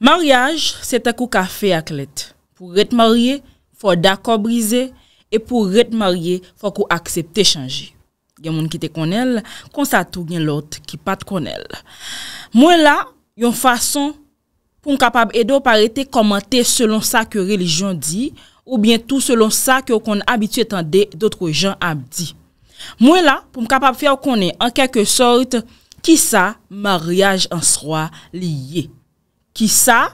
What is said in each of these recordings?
Maryaj, se te kou ka fe aklet. Pou ret marye, fò d'akò brize, e pou ret marye, fò kou aksepte chanji. Gen moun ki te konel, konsa tou gen lot ki pat konel. Mwen la, yon fason pou m kapab edo parite komante selon sa ke religion di, ou bien tou selon sa ke ou kon abitue tende d'otre jen abdi. Mwen la, pou m kapab fe ou konen an keke sort, ki sa, maryaj ansroa liye. Ki sa,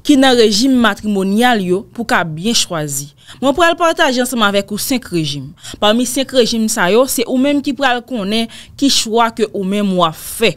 ki nan rejim matrimonial yo pou ka bien chwazi. Mwen pou al partaje ansanm avèk ou 5 rejim. Parmi 5 rejim sa yo, se ou menm ki pou al konen ki chwa ke ou menm wafè.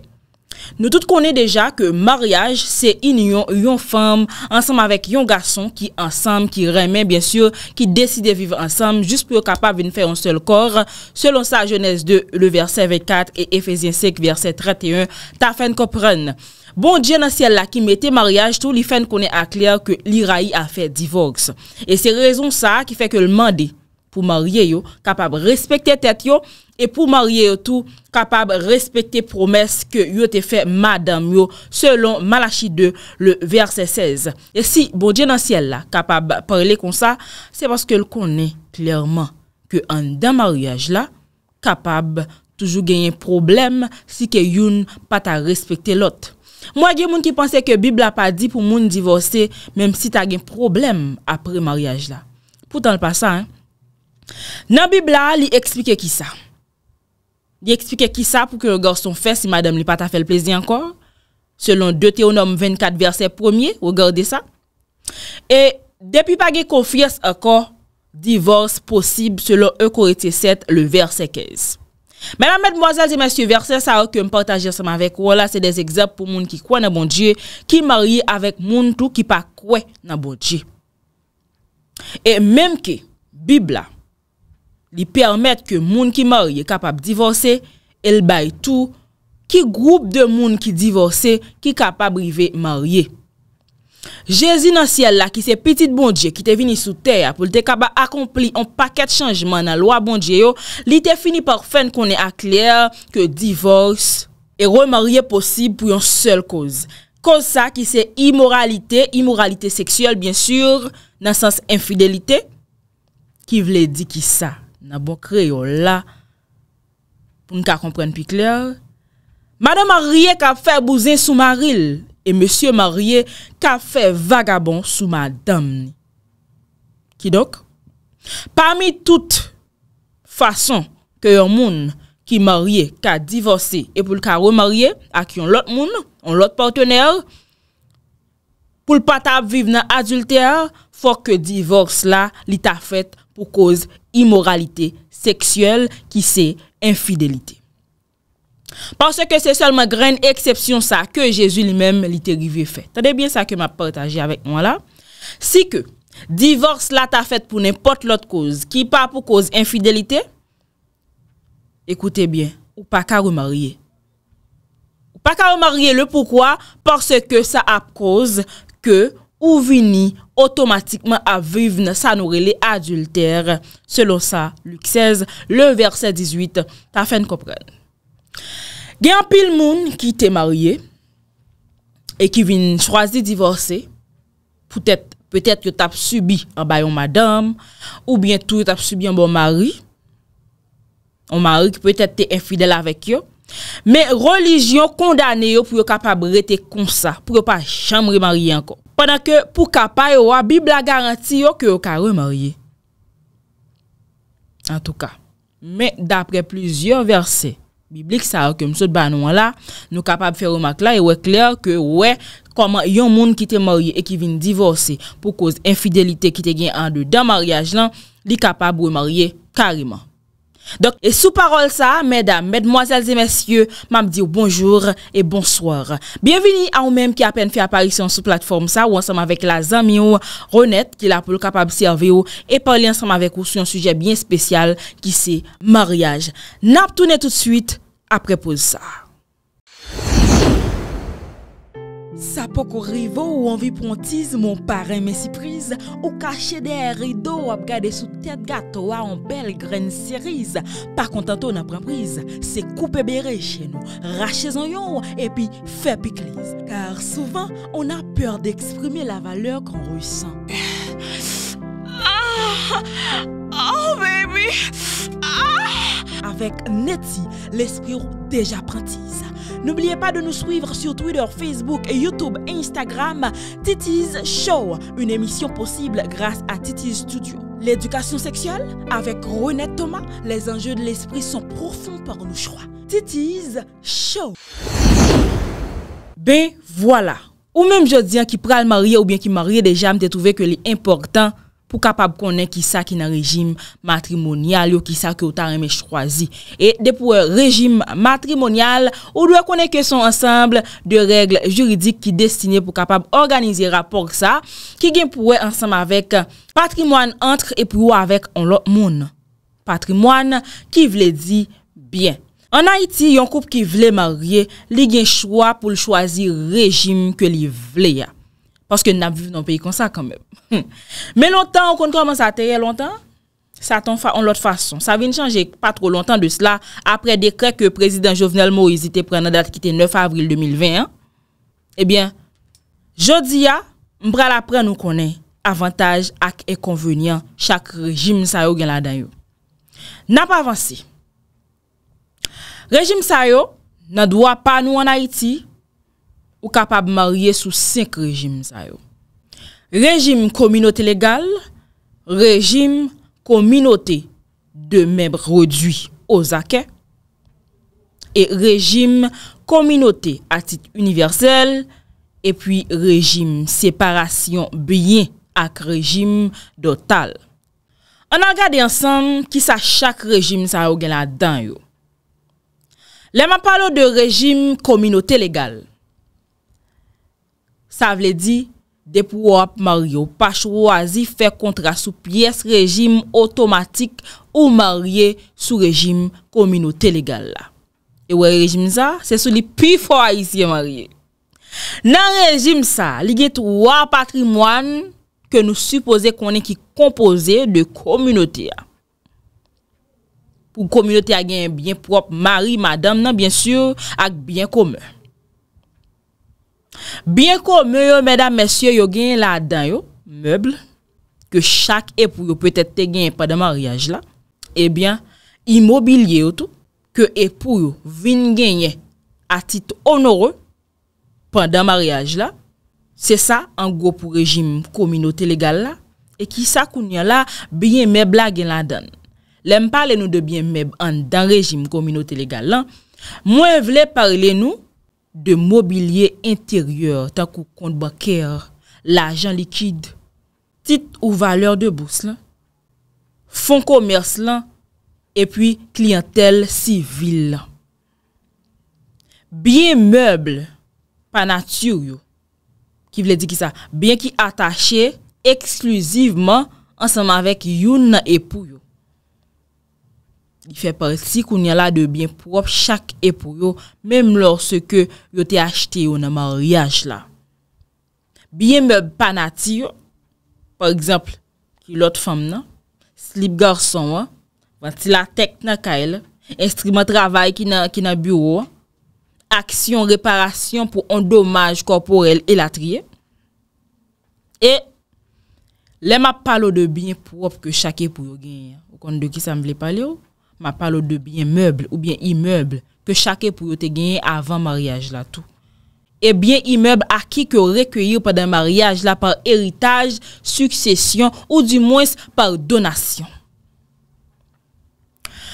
Nou tout konen deja ke maryaj se inyon yon fam ansanm avèk yon gason ki ansanm, ki remè, biensur, ki deside viv ansanm, just pou kapav yon fè yon sel kor. Selon sa, jenèz 2, le versè 24, e efèzien 5, versè 31, ta fèn koprenn. Bon dje nan siel la ki mete maryaj tou li fen konen akler ke li rayi a fe divoks. E se rezon sa ki fe ke l mandi pou marye yo kapab respekte tet yo e pou marye yo tou kapab respekte promes ke yote fe madam yo selon Malachide le verse 16. E si bon dje nan siel la kapab pale kon sa se baske l konen klerman ke an den maryaj la kapab toujou genyen problem si ke yon pata respekte lote. Mwen gen moun ki panse ke bib la pa di pou moun divorse menm si ta gen problem apre maryaj la. Poutan l pa sa. Nan bib la li eksplike ki sa. Li eksplike ki sa pou ke yon gorson fes si madame li pata fel plezi ankon. Selon 2 Théonome 24 verset 1e, yon gorde sa. E depi pa gen konfyes ankon, divorce posib selon 1 Korite 7 le verset 15e. Madame, mademoiselles et messieurs, versets à eux que je partage avec vous, c'est des exemples pour les gens qui croient dans mon Dieu, qui marient avec les gens qui ne croient pas dans mon Dieu. Et même que la Bible permet que les gens qui marient soient capables de divorcer, elle bâille tout le groupe de gens qui divorcent qui est capable d'arriver mariés. Jezi nan siel la ki se pitit bondje Ki te vini sou teya pou li te kaba akompli An paket chanjman nan loa bondje yo Li te fini par fen konen akler Ke divors Eroi marye posib pou yon sel koz Koz sa ki se imoralite Imoralite seksuel bien sur Nan sens infidelite Ki vle di ki sa Nan bokre yo la Poun ka kompren pi kler Mada marye ka fe Bouzen sou maril E monsye marye ka fe vagabon sou ma damni. Ki dok? Parmi tout fason ke yon moun ki marye ka divorse e pou l ka remarye, a ki yon lot moun, yon lot partenèr, pou l patap vive nan adultèèr, fòk ke divorse la li ta fèt pou kòz imoralite seksyèl ki se infidelite. Parce que c'est seulement graine exception ça Que Jésus lui-même l'ité rivie fait Tendez bien ça que m'a partagé avec moi là Si que divorce là t'a fait Pour n'importe l'autre cause Qui part pour cause infidelité Écoutez bien Ou pas car ou marié Ou pas car ou marié le pourquoi Parce que ça a cause Que ou vini automatiquement A vivre sa nourrie l'adultère Selon ça Le verset 18 T'a fin comprenne Gen apil moun ki te marye, e ki vin chwazi divorse, pwetet yo tap subi an bayon madame, ou bien tou yo tap subi an bon mari, an mari ki pwetet te enfidel avèk yo, men religion kondane yo pou yo kapab rete konsa, pou yo pa chanm re marye anko. Pendan ke pou kapay yo wabib la garanti yo ki yo ka remarye. En tou ka, men dapre plizyon verse, Biblik sa akèm sot banou an la nou kapab fè remak la e wè kler kè wè koman yon moun ki te marye e ki vin divorse pou koz enfidelite ki te gen an de dan maryaj lan li kapab wè marye karima. Dok e sou parol sa, mèdam, mèdemoiselles et messieurs, mèm di ou bonjour et bonsoir. Bienveni a ou mèm ki apen fè aparisyon sou platform sa ou ansèm avèk la zami ou Ronette ki la pou l'kapab serve ou e parli ansèm avèk ou sou yon sujet bien spesyal ki se maryaj. après pour ça. Ça peut rivaux ou envie pour mon parrain, mais prise, ou cacher des rideaux, ou regarder sous tête gâteau, en belle graine cerise. Pas content, on prend prise, c'est couper béré chez nous, racher en yon, et puis faire piclise. Car souvent, on a peur d'exprimer la valeur qu'on ressent. Ah! oh, baby. Ah! Avec Netty, l'esprit déjà apprentie N'oubliez pas de nous suivre sur Twitter, Facebook, YouTube et Instagram. Titties Show, une émission possible grâce à Titi's Studio. L'éducation sexuelle, avec Renette Thomas, les enjeux de l'esprit sont profonds par nos choix. Titi's Show. Ben voilà. Ou même je dis hein, qui pral marier ou bien qui marie déjà, me trouvé que l'important pou kapab konen ki sa ki nan rejim matrimonial yo ki sa ki ou ta reme chwazi. E depo euh, rejim matrimonial, ou dwe konen ke son ansamble de regle juridik ki destine pou kapab organize rapor sa, ki gen pouwe ansamavek patrimoine antre epi ou avek on lo moun. Patrimoine ki vle di bien. An Haiti, yon koup ki vle marye li gen chwa pou l chwazi rejim ke li vle ya. Pwoske nou na vive nou peyi kon sa kameb. Men lontan ou kon koman sa teye lontan, sa ton fa, on lot fason. Sa vini chanje pa tro lontan de sla apre dekre ke prezident Jovenel Moïse te prena dat ki te 9 avril 2021. Ebyen, jodi ya, mbra la pre nou konen avantaj ak e konvenyan chak rejim sa yo gen la dayo. Na pa avansi. Rejim sa yo nan dwa pa nou an Haiti Ou kapab marye sou 5 rejim zay yo. Rejim kominote legal, rejim kominote de mèb roduy ozake, e rejim kominote atit universel, e pwi rejim separasyon byen ak rejim dotal. An an gade ansan ki sa chak rejim zay yo gen la dan yo. Le man palo de rejim kominote legal, Sa vle di de pou wap marye ou pache wazi fe kontra sou pyes rejim otomatik ou marye sou rejim kominote legal la. E wè rejim za, se sou li pi fwa yisi yon marye. Nan rejim sa, li get wap patrimwan ke nou suppose konen ki kompose de kominote ya. Ou kominote ya gen bien prop marye, madame nan, bien sur, ak bien komon. Bien kon, meyo, mèdam, mèsyè, yo genye la adan yo, meble, ke chak epou yo pwetè te genye pandan maryaj la, ebyen, eh imobilye yo tou, ke epou yo vin genye atit onore, pandan maryaj la, se sa, an go pou rejim kominote legal la, e ki sa kounye la, bien mebla genye la adan. Lem pale nou de bien meb an dan rejim kominote legal la, mwen vle pale nou, De mobilye interyor, tak ou kont baker, lajan likid, tit ou valeur de bous lan, fon komers lan, epwi kliyantel sivil lan. Biye meble, pa natyou yo, ki vle di ki sa, biye ki atache ekskluziveman ansanman vek yon nan epou yo. di fe parti kou nye la de byen prop chak e pou yo, mem lor se ke yo te achete yo nan maryaj la. Byen me panati yo, par exemple, ki lot fom nan, slip garson wa, vantila tek nan ka el, estriman travay ki nan bureau, aksyon reparasyon pou on domaj korporel elatriye, e, le ma palo de byen prop ke chake pou yo genye, wakon de ki sa m vle pale yo, Ma palo de bien meubl ou bien imeubl ke chake pou yo te genye avan mariage la tou. E bien imeubl a ki ke rekuye ou pa den mariage la par eritaj, suksesyon ou di mwens par donasyon.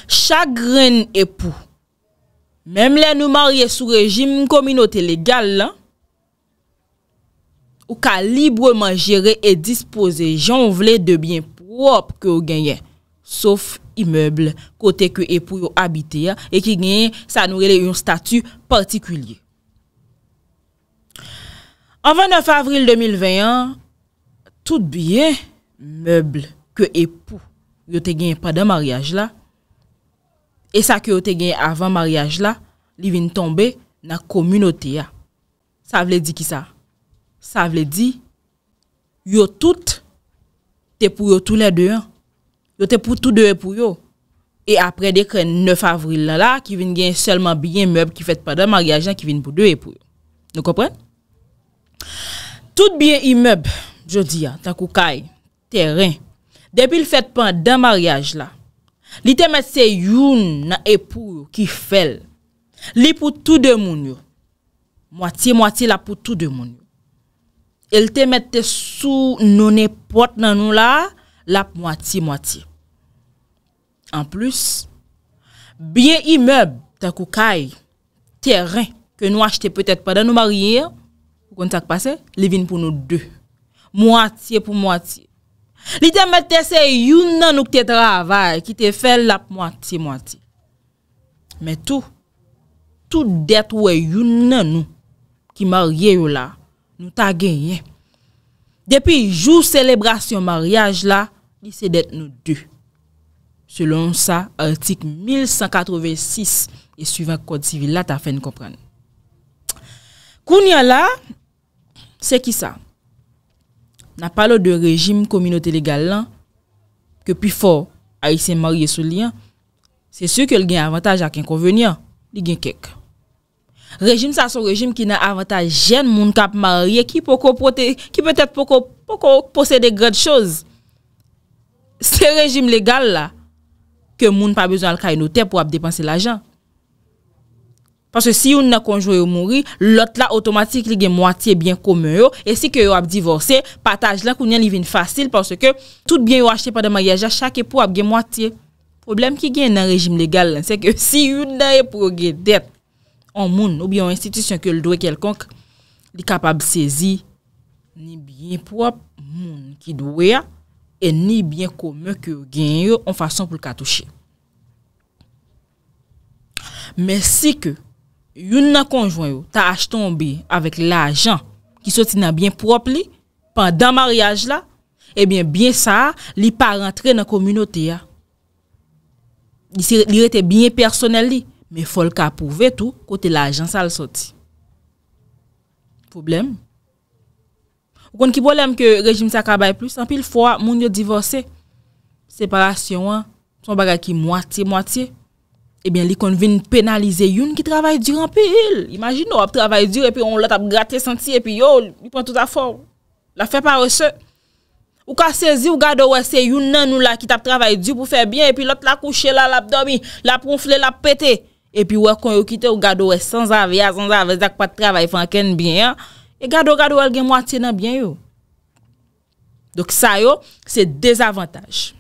Chagren epou, mem le nou mariye sou rejim kominote legal la, ou ka libreman jere e dispose jan vle de bien prop ke yo genye. Sof imeble kote ke epou yo habite ya E ki genye sa nourele yon statu patikulye An 29 avril 2021 Tout biye Meble ke epou Yo te genye pa de mariage la E sa ki yo te genye avan mariage la Li vin tombe na komunote ya Sa vle di ki sa? Sa vle di Yo tout Te epou yo toule deyan Yo te pou tou dewe pou yo. E apre deke 9 avril la la, ki vin gen selman biyen meb, ki fet pandan maryaj la, ki vin pou dewe pou yo. Nou kopren? Tout biyen imeb, jodi ya, takou kay, teren, depil fet pandan maryaj la, li te met se youn na epou ki fel. Li pou tou de moun yo. Mwati mwati la pou tou de moun yo. El te met te sou nonè pot nan nou la, Lap mwati mwati. An plus, biye imeb te koukai, teren, ke nou achete petet pa den nou marye, pou kontak pase, li vin pou nou de. Mwati pou mwati. Li te mette se yun nan nou kte travay, ki te fel lap mwati mwati. Me tou, tou det wè yun nan nou, ki marye yo la, nou ta genye. Depi jou selebrasyon mwariyaj la, Li se det nou du. Selon sa, artik 1186 e suivan kode sivil la ta fen kompran. Koun ya la, se ki sa? Na palo de rejim kominote legal lan, ke pi fo, a isen marye sou liyan, se se ke l gen avataj a ken kon venyan, li gen kek. Rejim sa son rejim ki nan avataj jen moun kap marye ki pe te po posede gred choz. Se rejim legal la, ke moun pa bezon al kaj nou te pou ap depanse l'ajan. Paske si yon nan konjou yo mouri, lot la otomatik li gen mwatiye bien kome yo, e si ke yo ap divorse, pataj lan koun yon livin fasil, paske ke tout biye yo achete pa de mayaja, chake pou ap gen mwatiye. Problem ki gen nan rejim legal lan, se ke si yon nan e pou gen det, an moun ou biyon institisyon ke l'dowe kelkonk, li kapab sezi, ni biye pou ap moun ki dowe ya, E ni byen kome ke gen yo an fason pou l katouche. Men si ke yon nan konjwen yo ta achton bi avek l ajan ki soti nan byen prop li, pandan maryaj eh la, ebyen byen sa li pa rentre nan komynoti ya. Li rete byen personel li, men fol ka pouve tou kote l ajan sa l soti. Foblèm? Ou kon ki bolem ke rejim sa kabay plus, anpil fwa, moun yo divorse. Separasyon an, son bagay ki mwati mwati, ebyen li kon vin penalize yon ki travay dur anpil. Imagin nou ap travay dur epi yon lot ap gratre senti epi yo, yon pon tout a fòm, la fè pa resè. Ou ka sezi ou gado wè se yon nan nou la ki tap travay dur pou fè byen, epi lot la kouche la, la ap domi, la proufle, la pète. Epi wè kon yo kite ou gado wè san zavya, san zavya zak pa travay fanken byen anpil. E gado gado al gen mwate nan byen yo. Dok sa yo, se dezavantaj.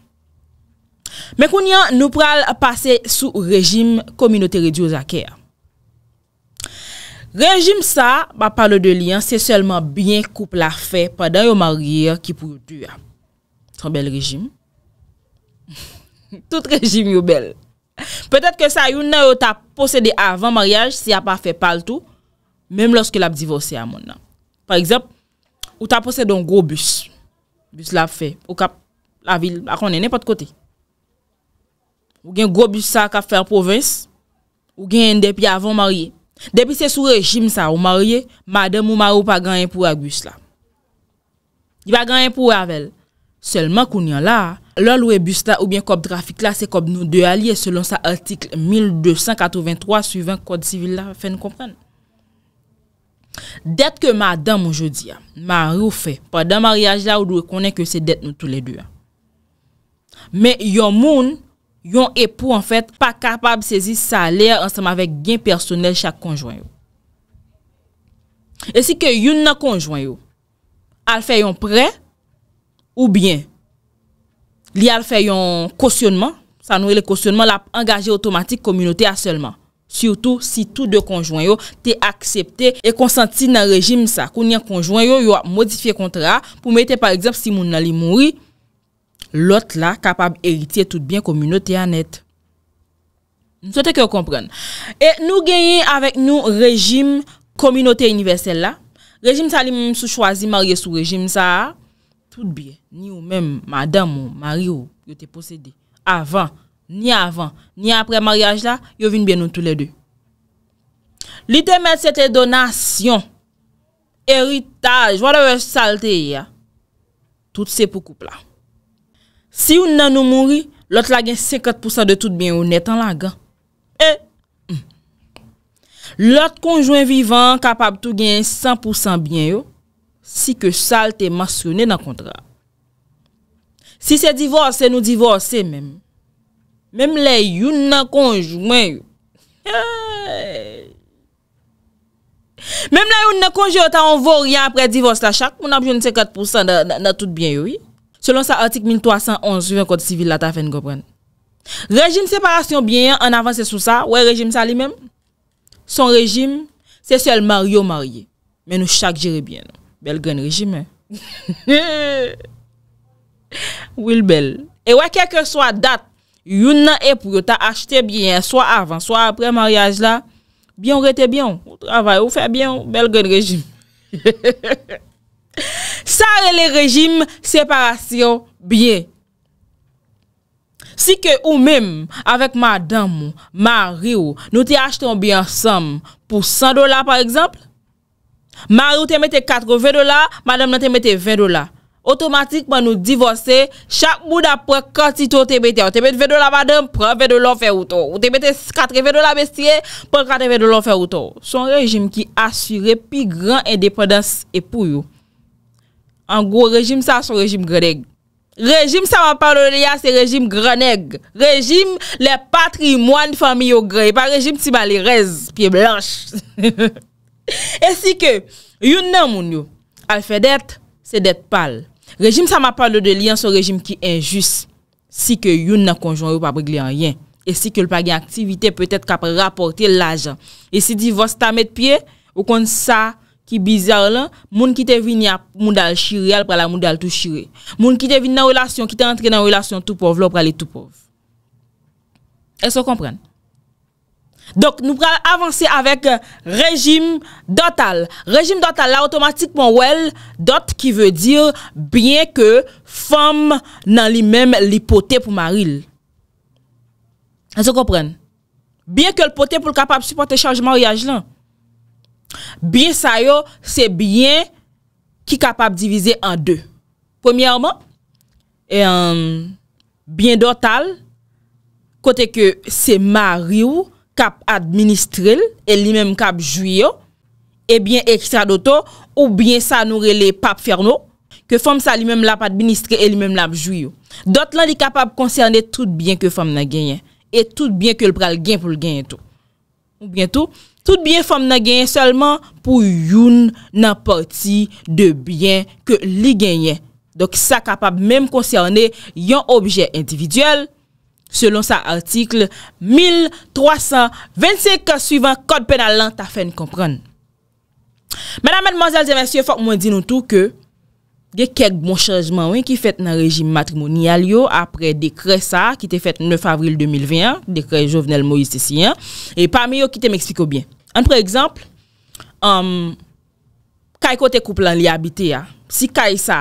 Men koun yan nou pral pase sou rejim kominote redyo zakè. Rejim sa, ba pale de liyan, se selman byen koup la fe padan yo marye ki pou yu du ya. Son bel rejim. Tout rejim yo bel. Petet ke sa yo nan yo ta posede avan marye si ya pa fe pal tou, menm loske la bdivose ya moun nan. Par eksept, ou ta pose don gro bus, bus la fe, ou kap la vil, akon nenè pat kote. Ou gen gro bus sa kap fer provins, ou gen depi avon marye. Depi se sou rejim sa ou marye, madèm ou marou pa ganyen pou ak bus la. Di pa ganyen pou avèl. Selman koun yon la, lòl ou e bus la ou bien kop trafik la, se kop nou de alye selon sa artikel 1283 suivant kod sivil la, fe nou komprenn. Det ke ma adam oujodi, ma roufe, padan mariage la ou dwe konen ke se det nou toule dwe. Men yon moun, yon epou en fet, pa kapab sezi saler ansama vek gen personel chak konjwen yo. E si ke yon nan konjwen yo, al fe yon pre, ou bien, li al fe yon kosyonman, sa nou e le kosyonman la engaje otomatik komynoti aselman. Surtou si tout de konjouan yo te aksepte e konsenti nan rejim sa. Kounen konjouan yo, yo a modifiye kontra pou mette par exemple si moun nali mouri, lot la kapab eritiye tout bien kominote anet. Sote ke yo komprene. E nou genye avèk nou rejim kominote universelle la. Rejim sa li moun sou chwazi marye sou rejim sa. Tout biye, ni yo mèm madame ou marye ou yo te posede avan. Ni avan, ni apre maryaj la, yo vin bien nou tout le de. Li te met se te donasyon, eritaj, wad wè salte ya, tout se pou koup la. Si ou nan nou mouri, lot la gen 50% de tout bien ou net an la gan. E, lot konjouen vivan kapab tout gen 100% bien yo, si ke salte masyonen nan kontra. Si se divorse, nou divorse menm. Mèm lè yon nan konjou, mè yon. Mèm lè yon nan konjou, ta an vò riyan apre divos la chak, moun ap joun se 4% da tout biyen yon. Selon sa artik 1311, yon kote sivil la ta fen gopren. Rejim separasyon biyen, an avansè sou sa, wè rejim sa li mèm? Son rejim, se sel Mario mariye. Mè nou chak jire biyen. Belgen rejim, mè. Wè l bel. E wè kèkèr so a dat, yon nan epou yo ta achete biyen so avan, so apre maryaj la biyon rete biyon, ou travay, ou fe biyon bel gen rejim sa re le rejim separasyon biye si ke ou mem avek madame, mariu nou te achete biyen sam pou 100 dola par ekzamp mariu te mette 80 dola madame nan te mette 20 dola otomatikman nou divorse, chak mou da prek kati to te bete. Ou te bete 20 do la madem, prek 20 do l'onfer ou to. Ou te bete 80 do la bestie, prek 80 do l'onfer ou to. Son rejim ki asyre pi gran independance e pou yo. An gwo rejim sa son rejim greneg. Rejim sa wapar do le ya, se rejim greneg. Rejim le patrimoine fami yo gre. E pa rejim ti mali rez, pi blanche. E si ke, yon nan moun yo, al fedet, se det pal. Rejim sa ma parle de liyan so rejim ki enjus si ke yon nan konjon yo pa preg liyan yon. E si ke l pa gen aktivite peutet ka pre raporte l ajan. E si di vos ta met pie ou kon sa ki bizar lan, moun ki te vini a moun dal chire al pra la moun dal tou chire. Moun ki te vini nan relasyon, ki te entre nan relasyon tout pov lo pra le tout pov. E so komprenn? Donk nou pral avanse avèk euh, rejim dotal. Rejim dotal la otomatik moun wèl dot ki vèl dir byen ke fòm nan li mèm li potè pou ma ril. An se kompren? Byen ke l potè pou l kapap supporte chanjman ou yaj lan. Byen sa yo, se byen ki kapap divize an dè. Pòmyèrman, e an byen dotal, kote ke se ma ril ou, kap administrel, e li menm kap juyo, e bien ekstra doto, ou bien sa noure le pap ferno, ke fom sa li menm lap administre, e li menm lap juyo. Dot lan li kapab konserne tout bien ke fom nan genyen, e tout bien ke l pral gen pou l genyen tou. Ou bien tou, tout bien fom nan genyen selman pou youn nan parti de bien ke li genyen. Dok sa kapab menm konserne yon obje individyel, Selon sa artikel 1325 Suivant kode penal lant Ta fè n kompran Madame, mademoiselles et messieurs Fok mwen di nou tou ke Ge kek bon chanjman wè Ki fèt nan rejim matrimonial yo Apre dekre sa Ki te fèt 9 avril 2020 Dekre jovenel Moïse Sissien E pa mi yo ki te m ekspliko bien An pre ekzamp Kay kote koup lan li abite Si kay sa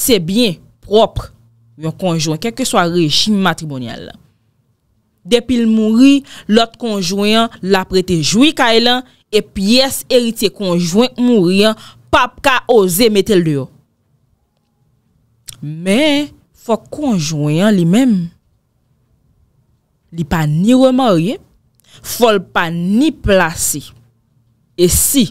Se bien, propre yon konjouan kek ke so a rejim matribonyal la. Depil mouri, lot konjouan la prete joui ka elan, e piyes erite konjouan mouri an, pap ka oze metel diyo. Men, fok konjouan li menm, li pa ni remorye, fol pa ni plase. E si, e si,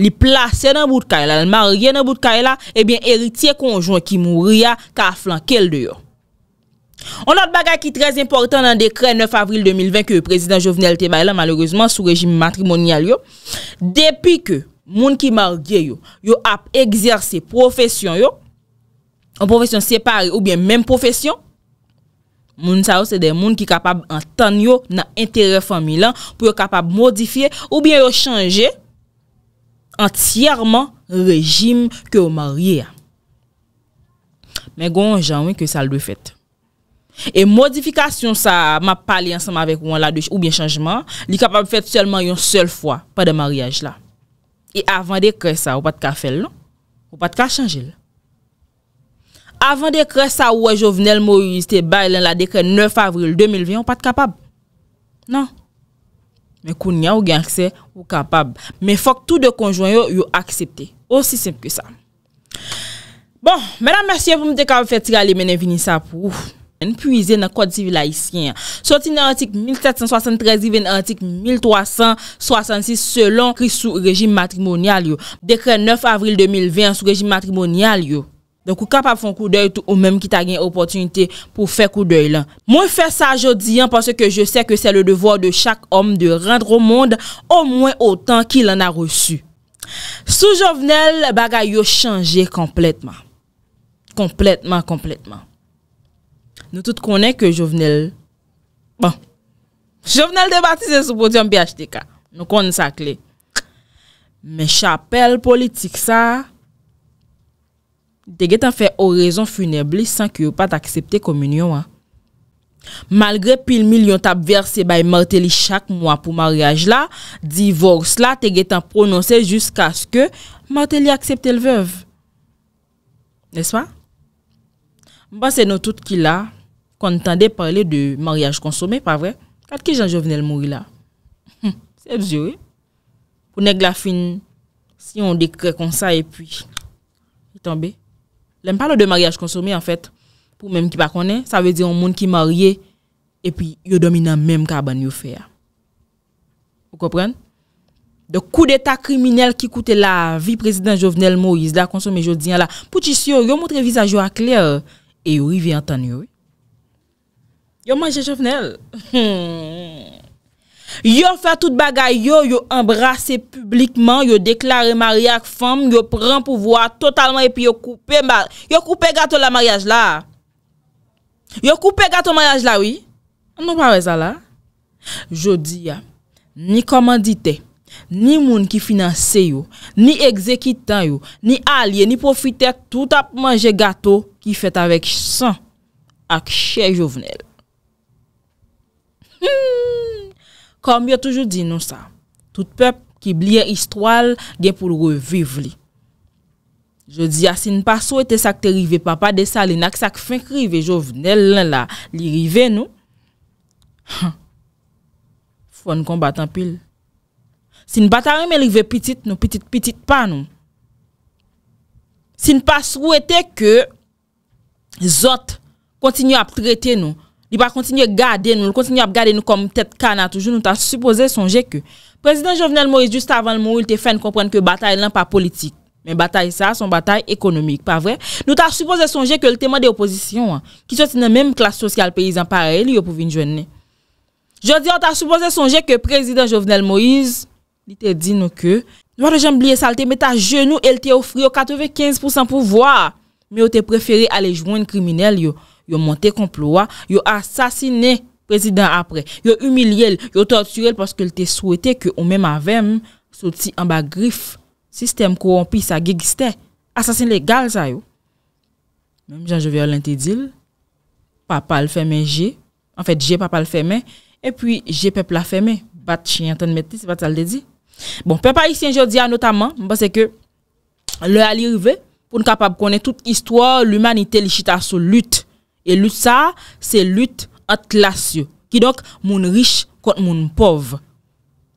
Li plase nan bout kay la, nan marge nan bout kay la, ebyen eh eritye konjouan ki mou ria ka flankel de yo. On not baga ki trez important nan dekrey 9 avril 2020 ke yo prezident Jovenel Tebae la maloreseman sou rejim matrimonial yo. Depi ke moun ki marge yo, yo ap egzerse profesyon yo, an profesyon separe ou bien menm profesyon, moun sa yo se de moun ki kapab antan yo nan interef anmi lan pou yo kapab modifiye ou bien yo chanje, entyèrman rejim ke ou marye a. Men goun jan wè ke sal dwe fèt. E modifikasyon sa ma pali ansam avèk ou an la dwe ou bie chanjman, li kapab fèt sèlman yon sèl fwa, pa de mariage la. E avan de kre sa, ou pat ka fèl, non? Ou pat ka chanjel. Avan de kre sa ou wè jovenel mou yiste bay len la de kre 9 avril 2020, ou pat kapab? Non? Non? Mwen konnya ou genkse ou kapab. Mwen fok tou de konjouan yo yo aksepte. Osisimp ke sa. Bon, mwen an mersiye pou mwen dekabe fetir ale menen vini sa pou. Mwen puize nan kod sivil la isken ya. Soti nan antik 1773, di ven antik 1366 selon kri sou rejim matrimonial yo. Dekre 9 avril 2020 sou rejim matrimonial yo. Donk ou kap ap fon kou doy tou ou menm ki ta gen opotunite pou fe kou doy lan. Mwen fe sa jodi an parce ke je se ke se le devor de chak om de rendro moun o mwen o tan ki l an a resu. Sou Jovenel bagay yo chanje kompletman. Kompletman, kompletman. Nou tout konen ke Jovenel. Bon. Jovenel de batise sou podyom BHTK. Nou konen sa kle. Men chapel politik sa. te get an fe orèzon funèble san ki yo pat aksepte kominyon an. Malgre pil milyon tap versè bay martè li chak mwa pou mariage la, divorse la, te get an prononse jiska skè martè li aksepte l vev. Nè sva? Mba se nou tout ki la, kon tende parle de mariage konsome, pa vre, kat ki jan jo vene l mouri la? Se bzir, pou neg la fin, si yon dekre konsa, et pi, yon tombe, Je ne parle de mariage consommé, en fait, pour même qui pas connaît, ça veut dire un monde qui marié et puis yo domine même cabane yo faire. Vous comprenez? Le coup d'état criminel qui coûtait la vie président Jovenel Moïse, la consommé aujourd'hui, là, pour tu montré montre visage à clair et yo rivé entendre Il Yo mange Jovenel. Yo fè tout bagay yo Yo embrase publikman Yo deklare maryak fam Yo pren pouvoa totalman Yo koupe gato la maryaj la Yo koupe gato maryaj la An nou pa wè zala Jodi ya Ni komandite Ni moun ki finanse yo Ni ekzekitan yo Ni alye ni profite tout ap manje gato Ki fèt avèk chan Ak chè jòvenel Hmm Kom yo toujou di nou sa, tout pep ki bliye istwal gen pou reviv li. Je di a, si npa souwete sak te rive papa de sa li nak sak fink rive jo vne l la li rive nou, ha, fwen kon batan pil. Si npa tarime rive pitit nou, pitit pitit pa nou. Si npa souwete ke zot kontinyo ap trete nou, Li pa kontinye gade nou, li kontinye ap gade nou kom tet kana toujou, nou ta suppose sonje ke. Prezident Jovenel Moïse, just avan l'mou, li te fen komprenne ke batay lan pa politik. Men batay sa, son batay ekonomik, pa vre? Nou ta suppose sonje ke l teman de oposisyon, ki sot inan menm klas sosyal peyizan parel, yo pou vin jwennè. Jodi, nou ta suppose sonje ke prezident Jovenel Moïse, li te di nou ke, nou a do jen blie salte, men ta jenou el te ofri yo katove 15% pou vwa, men yo te preferi ale jwenn kriminel yo. yo monte komploa, yo asasine prezident apre, yo umilye yo torturel paske lte souwete ke omeme avem hmm, soti anba grif, sistem korompi sa gigiste, asasine legal sa yo mwenm janjouve lente dil, papa lfeme je, anfet je papa lfeme epwi je pepla feme bat chien tan metis, bat salde di bon, pepa isen jodia notaman mwenm base ke le alirive pou nou kapab konen tout istwa lumanite lichita sou lutte E lout sa, se lout atlas yo. Ki dok moun rich kont moun pov.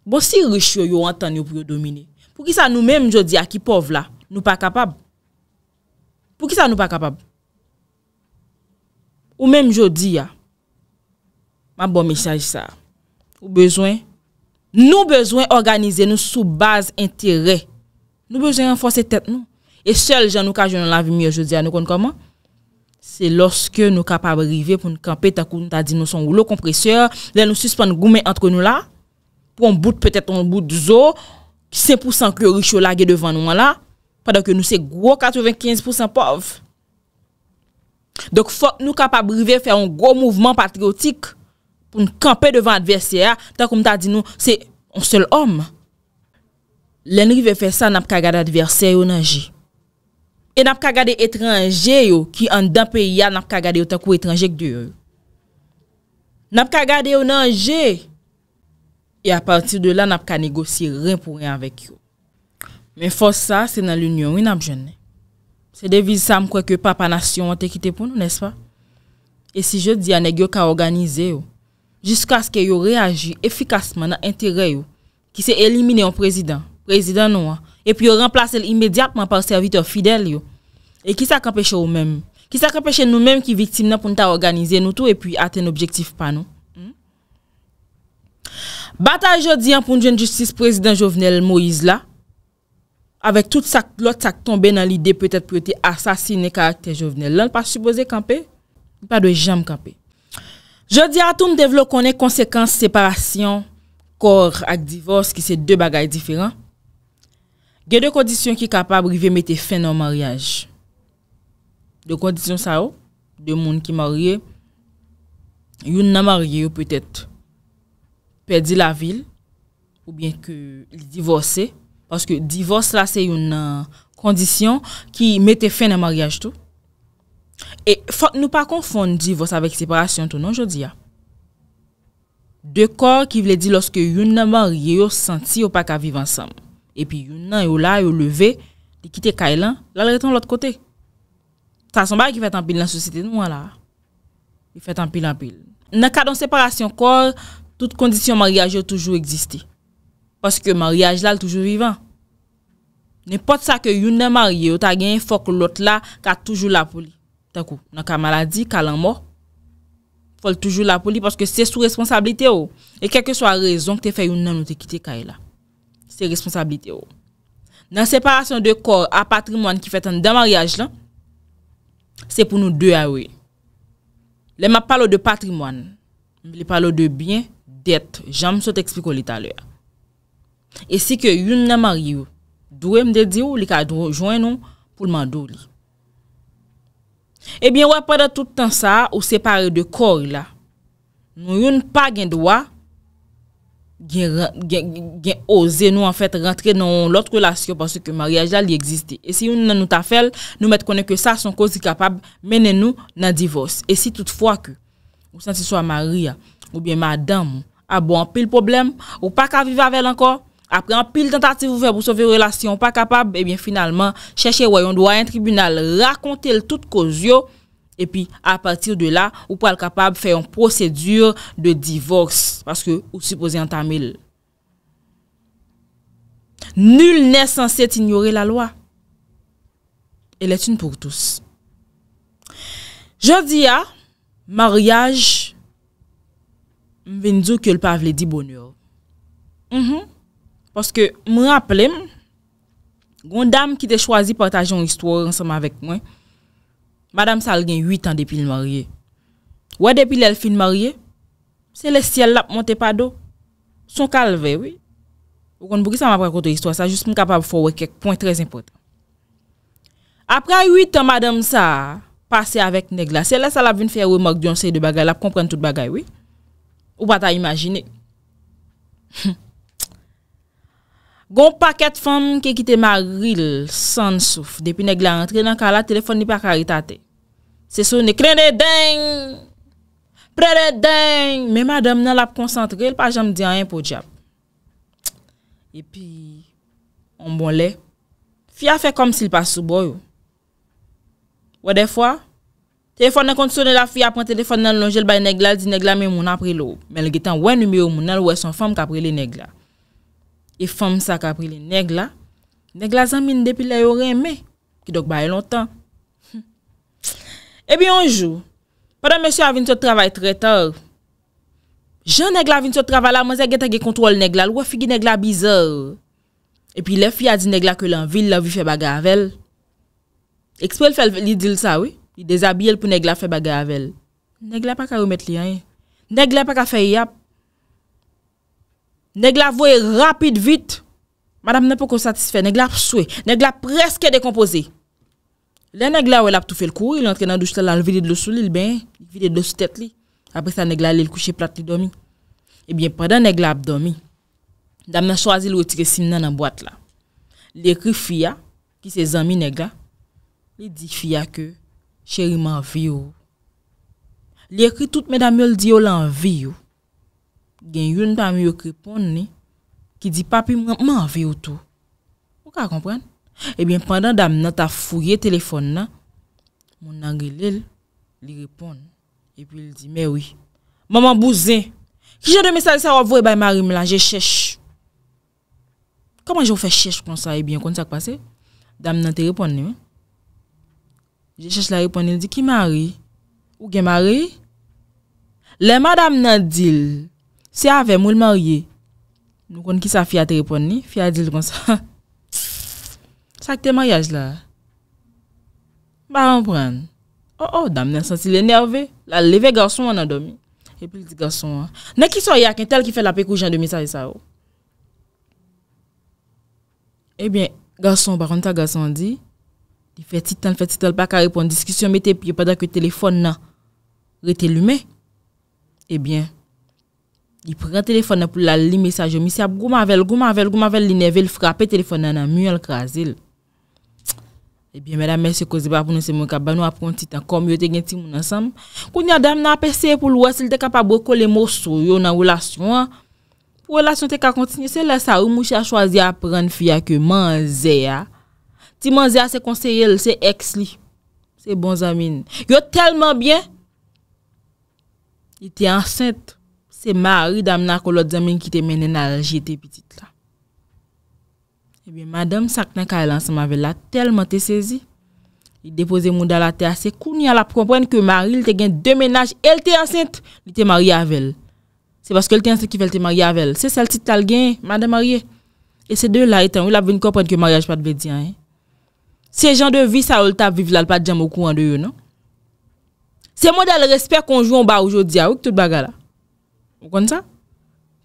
Bo si rich yo yo antan yo pou yo domine. Pou ki sa nou menm jodi a ki pov la, nou pa kapab? Pou ki sa nou pa kapab? Ou menm jodi a, ma bon mechaj sa. Ou bezwen? Nou bezwen organize nou sou baz intere. Nou bezwen renfonse tèt nou. E sel jan nou ka joun la vimi yo jodi a nou kon koman? Se loske nou kapab rive pou nou kampe takou nou ta di nou son gulo kompresyon, lè nou suspande goumen antre nou la, pou on bout peut-être on bout d'uzo, 5% kre riche ou lage devan nou an la, padan ke nou se gwo 95% pov. Dok fok nou kapab rive fè an gwo mouvman patriotik, pou nou kampe devan adversè ya, takou nou ta di nou se on sel om. Lè nou rive fè sa nap kagada adversè yo nan jè. E nap ka gade etranje yo ki an dan peya nap ka gade yo ta kou etranjek diyo yo. Nap ka gade yo nanje. E a partil de la nap ka negosye ren pou ren avèk yo. Men fòs sa se nan l'unyon wè nap jenè. Se devise sa mkwe ke papa nasyon wè te kite pou nou nèspè. E si je di anèk yo ka organize yo. Jiska aske yo reagi efikasman nan entere yo. Ki se elimine yon prezident. Prezident nou an. E pi yo remplace el imediatman par serviteur fidel yo E ki sa kapeche ou menm Ki sa kapeche nou menm ki vitim nan pou nta organize nou tou E pi ate n'objektif pa nou hmm? Bata jodi an pou njen justice prezident jovenel Moïse la Avek tout sa lot sa tombe nan li de peutet pou ete asasine karakter jovenel Lan pa suboze kampe Ou pa dwe jam kampe Jodi an tou m devlo konen konsekans separasyon Kor ak divos ki se de bagay diferan Gè de kondisyon ki kapab rive mette fè nan maryaj. De kondisyon sa ou, de moun ki marye, yon nan marye yo pwetèt. Perdi la vil, ou bien ki divorce. Paske divorce la se yon euh, nan kondisyon ki mette fè nan maryaj tou. E fòt nou pa konfon divorce avèk separasyon tou nan jodi ya. De kor ki vle di loske yon nan marye yo santi yo pa ka vive ansambe. E pi yon nan yo la, yo leve, te kite kailan, la reten l'ot kote. Sa son ba ki fè tanpil nan sosite nou wala. Fè tanpil nan pil. Nan ka don separasyon kor, tout kondisyon mariage yo toujou eksisti. Paske mariage lal toujou vivan. Nen pot sa ke yon nan mariye yo ta gen fok lot la, ka toujou la poli. Oh. Takou, nan ka maladi, ka lan mo, fol toujou la poli. Paske se sou responsabilite yo. E keke so a rezon te fè yon nan nou te kite kailan. te responsabilite ou. Oh. Nan separasyon de kor a patrimoine ki fet an damaryaj lan, se pou nou dewe awe. Ah le ma palo de patrimoine, li palo de bien, det, jan m sou te ekspliko li talwe. E si ke yon namaryou, dwe m dedye ou li ka jouen nou pou lman dou li. Ebyen wap pada toutan sa, ou separe de kor la, nou yon pa gen dwa, gen nous nou an rentrer dans l'autre relation parce que ke mariage la existé et si nous nous nou ta mettre nou met konen ke sa son kozi nous menen dans le divorce. Et si toutefois, que ou san se so ou bien madame, a bon an pil ou pas ka vive encore après après an pil tentative ou fè pou sove relation ou pa kapab, e eh bien finalement chèche au doit un tribunal, raconter l tout yo, E pi, a partir de la, ou pa al kapab fè yon prosedur de divors. Paske ou t'y posè yon tamil. Nul nè sensè t'ignorè la loa. Elè t'youn pou tous. Je di ya, maryaj, mwen diyo ke l'pav lè di bonyo. Paske mwen aple, goun dam ki te chwazi partaj yon histwo ansama vek mwen. Madame a eu 8 ans depuis le marié. Ouais, depuis elle fin marié, Célestiel l'a monté pas d'eau. Son calvaire, oui. Vous comprenez ça m'a raconté histoire, ça juste capable faire quelques points très importants. Après 8 ans madame ça passé avec Negla, c'est là ça l'a vinn faire remarque d'un de bagarre, l'a comprendre toute choses, oui. Ou pas t'a imaginer. Gon pa ket fom ki kite ma ril san souf depi negla rentre nan ka la telefon ni pa karita te. Se sou ne krene deng, prene deng, me madam nan la pou konsantre, el pa jam di an yon pou diap. E pi, on bon le. Fia fe kom si l pa sou bo yo. Ou de fwa, telefon nan konti sou de la fia pou an telefon nan lonjel bay negla, di negla men moun apri lo. Men le getan wè numyo moun nan l wè son fom ka apri le negla. E fom sa kapri li negla, negla zanmine depi le yo reme, ki dok baye lontan. Hm. E bi yonjou, padan mèsyo avin sou travay trè tòr, jan negla avin sou travay la, mèsyo gete ge kontrol negla, lwè figi negla bizòr. E pi le fi adi negla ke lan vil, lan vil fè baga avèl. Ekspèl fè li dil sa, wè, pi dezabiyel pou negla fè baga avèl. Negla pa ka oumèt li an, negla pa ka fè yap. Negla voye rapit vit, madame nan pou konsatisfe, negla pswe, negla preske dekompose. Le negla ou el ap toufe l kou, il entre nan douche talan, vide dlo sou li, il ben vide dlo sou tet li, apre sa negla li l kouche plat li domi. Ebyen, padan negla ap domi, dam nan soazi l wotike sim nan an boate la, li ekri fia, ki se zami negla, li di fia ke, cheri man vi yo. Oh. Li ekri tout men damel di yo oh, lan vi yo, oh. gen yon ta mi yo kripon ni, ki di papi mwen, mwen avi ou tou. Ou ka kompren? Ebyen, eh pandan dam nan ta fougye telefon nan, mwen nage lel, li ripon, epi li di, mewi, mwen mwen bouzen, ki jen de mesal sa wavoye bay mari mwen la, je chesh. Kaman jow fe chesh pou kon sa ebyen eh kontak pase? Dam nan te ripon ni, me. Je chesh la ripon ni, li di ki mari, ou gen mari, le madame nan dil, Se avè mou l marye, nou kon ki sa fia te repon ni, fia dil kon sa. Sa ki te maryaj la? Baran pran. Oh oh, damnen san, si l enerve. La leve garson an adomi. Repil di garson an. Nè ki son yakin tel ki fè la pekou jan de misay e sa ou? Ebyen, eh garson, baran ta garson di, di feti tan feti tal pa ka repon diskisyon met epi yon padak yo telefon nan. Retelume. Ebyen, eh Y pren telefon nan pou la li mesaj yo misi ap goumanvel, goumanvel, goumanvel li nevel frape telefon nan nan myon l krasil. Ebyen mèdame se kozi ba pou nou se moun ka banou ap pronti tan komyo te gen ti moun ansam. Koun yadam nan ap eseye pou l wè se l te kapabou kole mousou yo nan wòlasyon. Wòlasyon te ka kontinye se lè sa ou mouchi a chwazi ap pran fiyak yo manze ya. Ti manze ya se konseye l se ex li. Se bon zamin. Yo telman bien. Y te ansentou. Se mari dam nan kon lot zanmen ki te menen al jete pitit la. E biye, madame saknen ka el ansan mavel la, telman te sezi. Li depoze moun da la te ase kouni al ap kompren ke mari li te gen de menaj, el te ansen te, li te mari avel. Se baske li te ansen ki fel te mari avel. Se sel tit al gen, madame mari, e se de la etan, ou la veni kompren ke mari aje pat be diyan. Eh. Se jan de vi sa ou lta viv la, l pa diyan mou kouan de yo, non? Se moun da le respèr konjou an ba oujou diya, ouk tout baga la? Ou kon sa?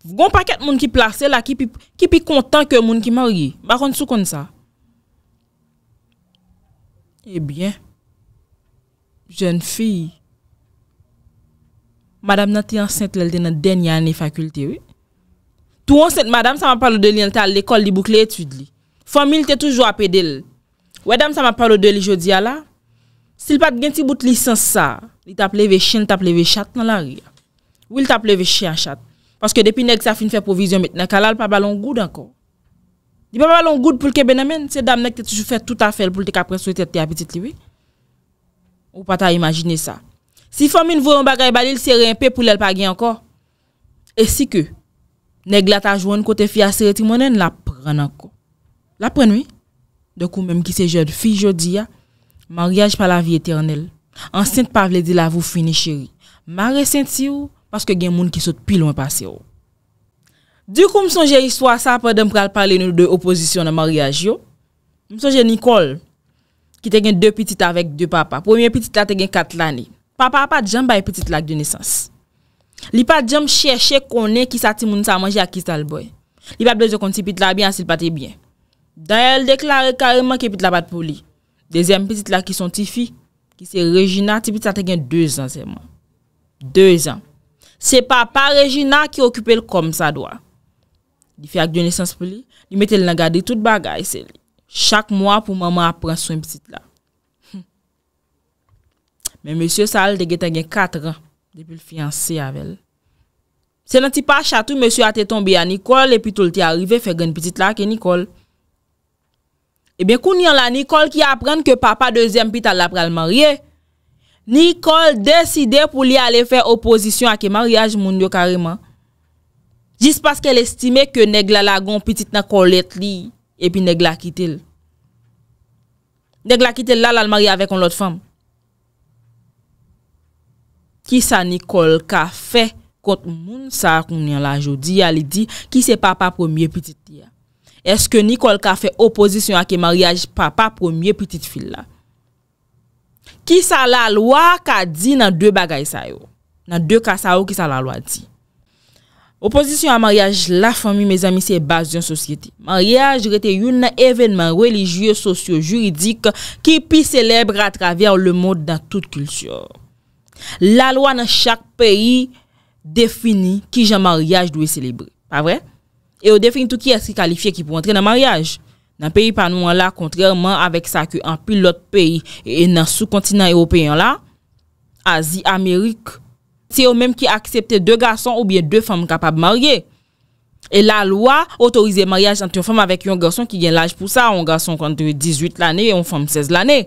Vgon pa ket moun ki plase la ki pi kontan ke moun ki mou yi? Ma kon sou kon sa? Ebyen, jen fyi, madame nati ansente lelte nan denye ane fakulte wè. Tou ansente madame sa ma palo de li yon te al l'ekol li boukle etude li. Fomil te toujou apè del. Wè dam sa ma palo de li jodi ala, sil pat gen ti bout lisans sa, li taple ve chen, taple ve chat nan la wè ya. Ou il t'a levé chien chat. Parce que depuis que ça fin fait provision maintenant, Kalal pas ballon goud encore. Il pas ballon goud pour le Kebenamen. C'est dame qui toujours fait tout à fait pour le qu'après souhaiter à petite lui. Ou pas t'as imaginé ça. Si famille voit un bagage balil, c'est un peu pour l'elle pas encore. Et si que, nèg la ta joine côté fille à serrer la prend encore. La prend oui. Donc ou même qui c'est jeune fille jodi ah, mariage par la vie éternelle. Enceinte pas veut dire la vous fini chérie. Marie saint ou aske gen moun ki sot pil mwen pase yo. Du kou msonje histwa sa, pa dem pral pale nou de oposisyon nan mariage yo, msonje Nicole, ki te gen de pitit avek de papa, pwemyen pitit la te gen kat lani. Papa apat jan baye pitit lak de nesans. Li pat janm chè chè konè ki sa ti moun sa manji ak kital boy. Li pap de jokon ti pit la byan sil pati byan. Da el deklare kareman ki pit la pat poli. Dezem pitit la ki son ti fi, ki se Regina ti pit sa te gen 2 an seman. 2 an. Se papa Regina ki okupe l kom sa doa. Di fè ak diyo nesans pou li, di mette l nagade tout bagay se li. Chak mwa pou mama apren swen ptite la. Men msye sa al te getan gen katra, depil fianse yavel. Se nan ti pa chatu msye ate tonbi an Nicole, epi touti arive fè gen ptite la ke Nicole. Ebyen eh koun yon la Nicole ki apren ke papa dezem pi talapral marye. Nicole deside pou li ale fe oposisyon a ke mariage moun yo kareman. Jis paske el estime ke negla la gon pitit nan kolet li, epi negla kitil. Negla kitil la lal mari ave kon lot fam. Ki sa Nicole ka fe kont moun sa akoun yan la jodi ya li di ki se papa premier pitit li ya? Eske Nicole ka fe oposisyon a ke mariage papa premier pitit fil la? Ki sa la lwa ka di nan dwe bagay sa yo? Nan dwe kasa yo ki sa la lwa di? Oposisyon a maryaj la fami, mez amisye, e bas di an sosyete. Maryaj rete yon nan evenman religye, sosyo, juridik ki pi celebre a travè ou le moun dan tout külsyon. La lwa nan chak peyi defini ki jan maryaj dwe celebre. Pa vre? E ou defini tou ki as ki kalifiye ki pou rentre nan maryaj? Nan peyi panouan la, kontrèrman avèk sa ki an pil lot peyi e nan sou kontinant européan la, Azi-Amerik, se yo mèm ki aksepte dè garçon ou bè dè fèm kapab marye. E la lwa, otorize mariage antè yon fèm avèk yon garçon ki gen laj pou sa, yon garçon kontè 18 l'anè, yon fèm 16 l'anè.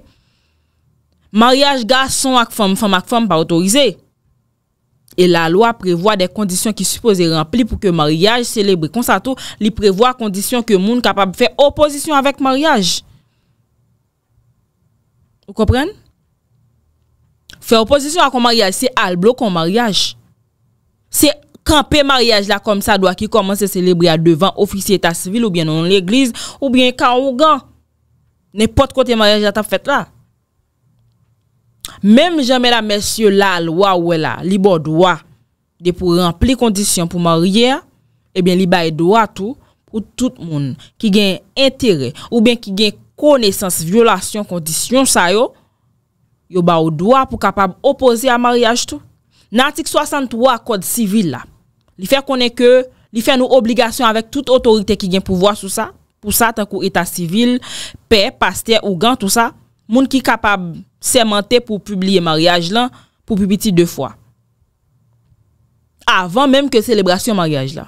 Mariage garçon ak fèm, fèm ak fèm pa otorize. E la loi prevoa de kondisyon ki suppose rempli pou ke mariage celebre. Konsato li prevoa kondisyon ke moun kapab fè oposisyon avèk mariage. Ou kompren? Fè oposisyon akon mariage, se al blo kon mariage. Se kanpe mariage la kom sa doa ki komanse celebre a devan ofisye etasivil ou bien on l'eglise ou bien kan ou gan. Nè pot kote mariage la ta fèt la. Mèm jèmè la mèsyè la lwa ou wè la li bo dwa de pou rempli kondisyon pou maryè, e bè li baye dwa tou pou tout moun ki gen entere ou bè ki gen koneysans, violasyon, kondisyon sa yo, yo ba ou dwa pou kapab opozi a maryèj tou. Nan antik 63 kod sivil la, li fè konen ke, li fè nou obligasyon avèk tout otorite ki gen pouvoa sou sa, pou sa tan kou eta sivil, pè, pastè, ou gan tout sa. moun ki kapab semente pou publie mariage lan, pou publiti 2 fwa. Avan menm ke selebrasyon mariage la.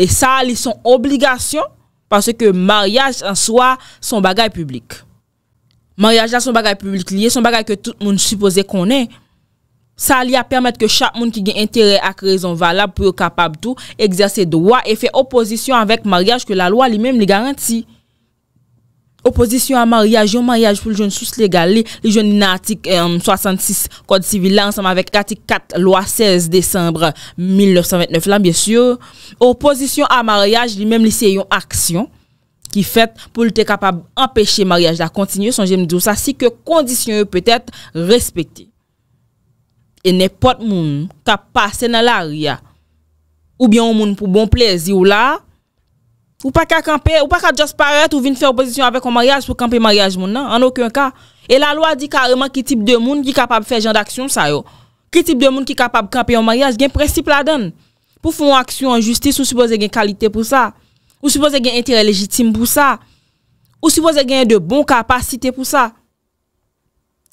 E sa li son obligasyon, parce ke mariage an soa son bagay publik. Mariage la son bagay publik liye, son bagay ke tout moun suppose konen, sa li a permet ke chak moun ki gen interè ak rezon valab pou yo kapab tou egzerse dowa e fe oposisyon anvek mariage ke la loa li menm li garanti. Oposisyon a maryaj, yon maryaj pou l joun süs legal, l joun inatik 66 kod sivil lansam avek atik 4 loa 16 desembre 1929. Oposisyon a maryaj, li menm li se yon aksyon ki fet pou l te kapab empeshe maryaj la kontinye, son jem di ou sa si ke kondisyon yon petet respete. E nepot moun kapase nan l ariya, oubyon moun pou bon plezi ou la... Ou pa ka kampè, ou pa ka just paret ou vin fè oposisyon avèk an maryaj pou kampè maryaj moun nan, an okun ka. E la loi di kareman ki tip de moun ki kapab fè jan d'aksyon sa yo. Ki tip de moun ki kapab kampè an maryaj gen preciple adan. Pou foun aksyon an justice, ou suppose gen kalite pou sa. Ou suppose gen intire legitime pou sa. Ou suppose gen de bon kapasite pou sa.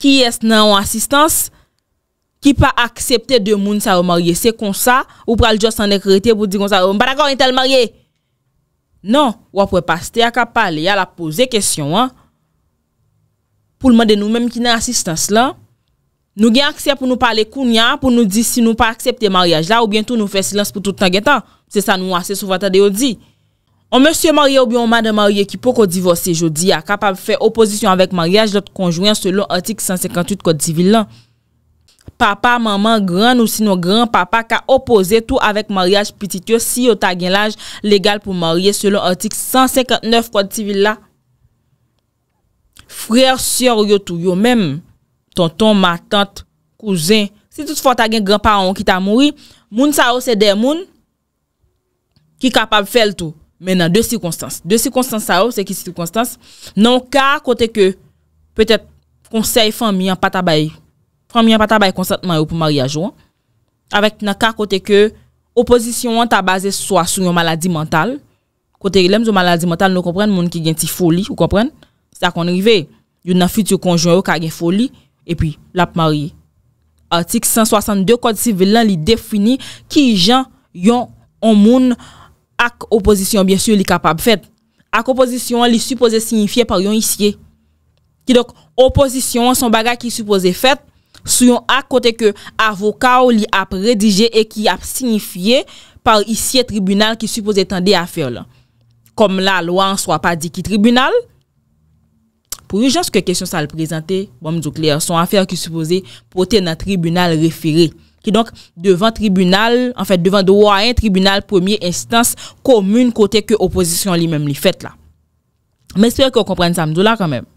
Ki es nan an asistans, ki pa akseptè de moun sa yo marye. Se kon sa, ou pral just an ekretè pou di kon sa yo. Mbada gò yon tel marye? Non, wapwe pas te akap pale, yal ap pose kesyon an, pou lman de nou menm ki nan asistans lan, nou gen akse ap pou nou pale koun yan, pou nou di si nou pa aksepte maryaj la ou bientou nou fe silans pou toutan gen tan, se sa nou ase souvantan de yon di. On monsye marye ou byon mada marye ki pou kodivose, jodi, akapap fe oposisyon avek maryaj lot konjouyan selon antik 158 kod sivil lan. Papa, maman, gran ou sino gran papa ka opose tou avèk maryaj piti tiyo si yo tagyen laj legal pou marye selon artik 159 kwa di sivil la. Frèr, sèr, yo tou, yo mèm, tonton, matante, kouzen, si tout fò tagyen granparen ki ta mouri, moun sa ou sè de moun ki kapab fèl tou. Mè nan de sikonstans. De sikonstans sa ou sè ki sikonstans nan ka kote ke pwetèp konsey fèm yon patabayi. Mwen pata bay konsantman yo pou mari a jwa Avèk nan ka kote ke Oposisyon an ta base soa sou yon maladi mental Kote yon lèm zo maladi mental Nou kompren moun ki gen ti foli Ou kompren? Sè akon rive Yon nan fut yo konjouan yo ka gen foli Epi lap mari Artik 162 kodisi velan li defini Ki jan yon an moun Ak oposisyon bie syo li kapab fèt Ak oposisyon an li suppose signifiye par yon isye Ki dok oposisyon an son baga ki suppose fèt sou yon ak kote ke avokau li ap redije e ki ap signifiye par isye tribunal ki supose tende afer la. Kom la, lwa an so a pa di ki tribunal. Pou yon janske kesyon sa l prezante, bon mdoukler, son afer ki supose pote nan tribunal referi. Ki donk, devan tribunal, an fèt, devan dowa an tribunal, premier instans, kom moun kote ke oposisyon li menm li fèt la. Mè espèr ke o komprenn samdou la kanmèm.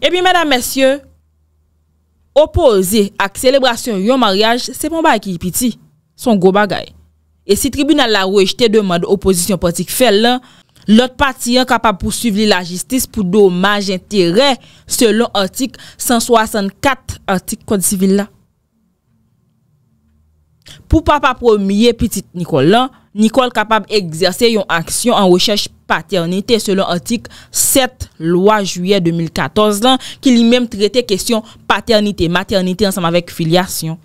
E pi mèdam mèsyon, Opoze ak selebrasyon yon maryaj, sepon ba ek yi piti, son go bagay. E si tribunal la rejte demande opozisyon patik fel lan, lot pati yon kapap pou suvli la jistis pou domaj entere selon antik 164 antik kondisi vil la. Pou papa premier piti Nikola, Nikol kapab egzersè yon aksyon an rechèche paternité selon antik 7 loi juyè 2014 lan, ki li mèm tretè kèsyon paternité, maternité ansèm avèk filyasyon.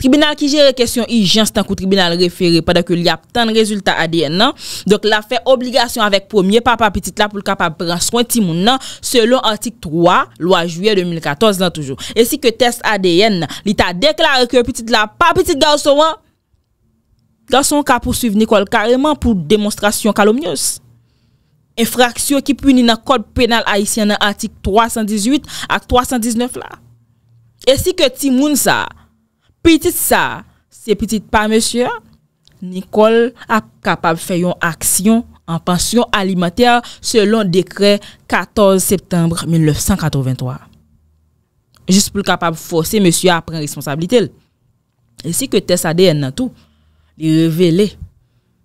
Tribunal ki jère kèsyon yi jens tan kou tribunal referè, padèkè li ap tan rezultat ADN nan, dok la fè obligasyon avèk pòmye papa petit la pou l'kapab pran soin timoun nan, selon antik 3 loi juyè 2014 lan toujou. Esi ke test ADN, li ta deklarè kè petit la pa petit garso wan, Dans son ka, poursuive Nicole kareman pou demonstrasyon kalomnyos. Enfraksyon ki puni nan kod penal aisyen nan artik 318 ak 319 la. E si ke timoun sa, pitit sa, se pitit pa mèsyè, Nicole a kapab fèyon aksyon an pansyon alimater selon dekret 14 septembre 1983. Jis pou kapab fòsè mèsyè apren responsabilitèl. E si ke tes ADN nan tou, li revele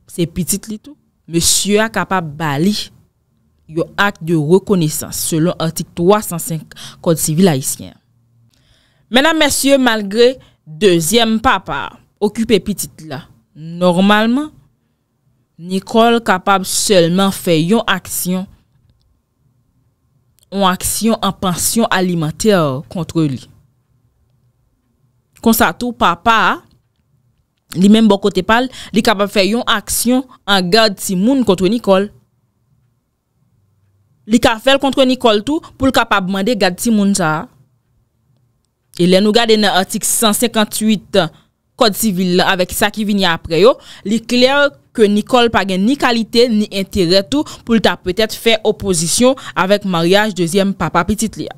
se pitit li tou. Monsie a kapab bali yo ak de rekonesans selon antik 305 kod sivil haisyen. Menan monsie, malgre dezyem papa, okupe pitit la, normalman, nikole kapab selman feyon aksyon an aksyon an pansyon alimenter kontre li. Konsato papa a, Li menm bo kote pal, li kapap fè yon aksyon an gad si moun kontre Nicole. Li ka fèl kontre Nicole tou pou li kapap mande gad si moun sa. E le nou gade nan artik 158 kode sivil la avek sa ki vini apre yo, li kler ke Nicole pa gen ni kalite ni entere tou pou li ta pwetet fè oposisyon avek maryaj deuxième papa petit li ya.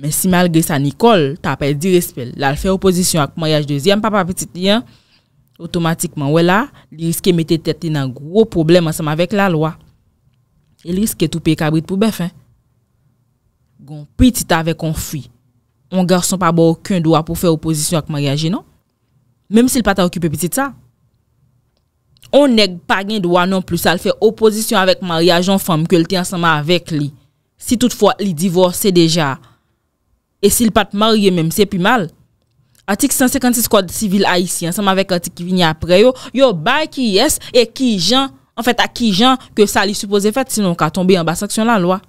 Men si malgre sa nikole, ta apè di respel. La al fè oposisyon ak maryaj dezyen, papapitit li an, otomatikman wè la, li riske mette tèt li nan gro problem ansem avèk la lwa. Li riske toupe kabrit pou bef, an. Gon, piti non? ta avè konfwi. On gar son pa bo okun doa pou fè oposisyon ak maryaj, non? Mem si l pa ta okupè piti ta. On neg pa gen doa non plus al fè oposisyon avèk maryaj anfam kèl ti ansem avèk li. Si toutfwa li divorse deja, E si l pat marye mèm, se pi mal. Atik 156 kwa civil a yisi, anseman vek atik ki vini apre yo, yo bay ki yes, e ki jan, anfèt a ki jan, ke sali suppose fèt, sinon ka tombe yon basaksyon la lwa.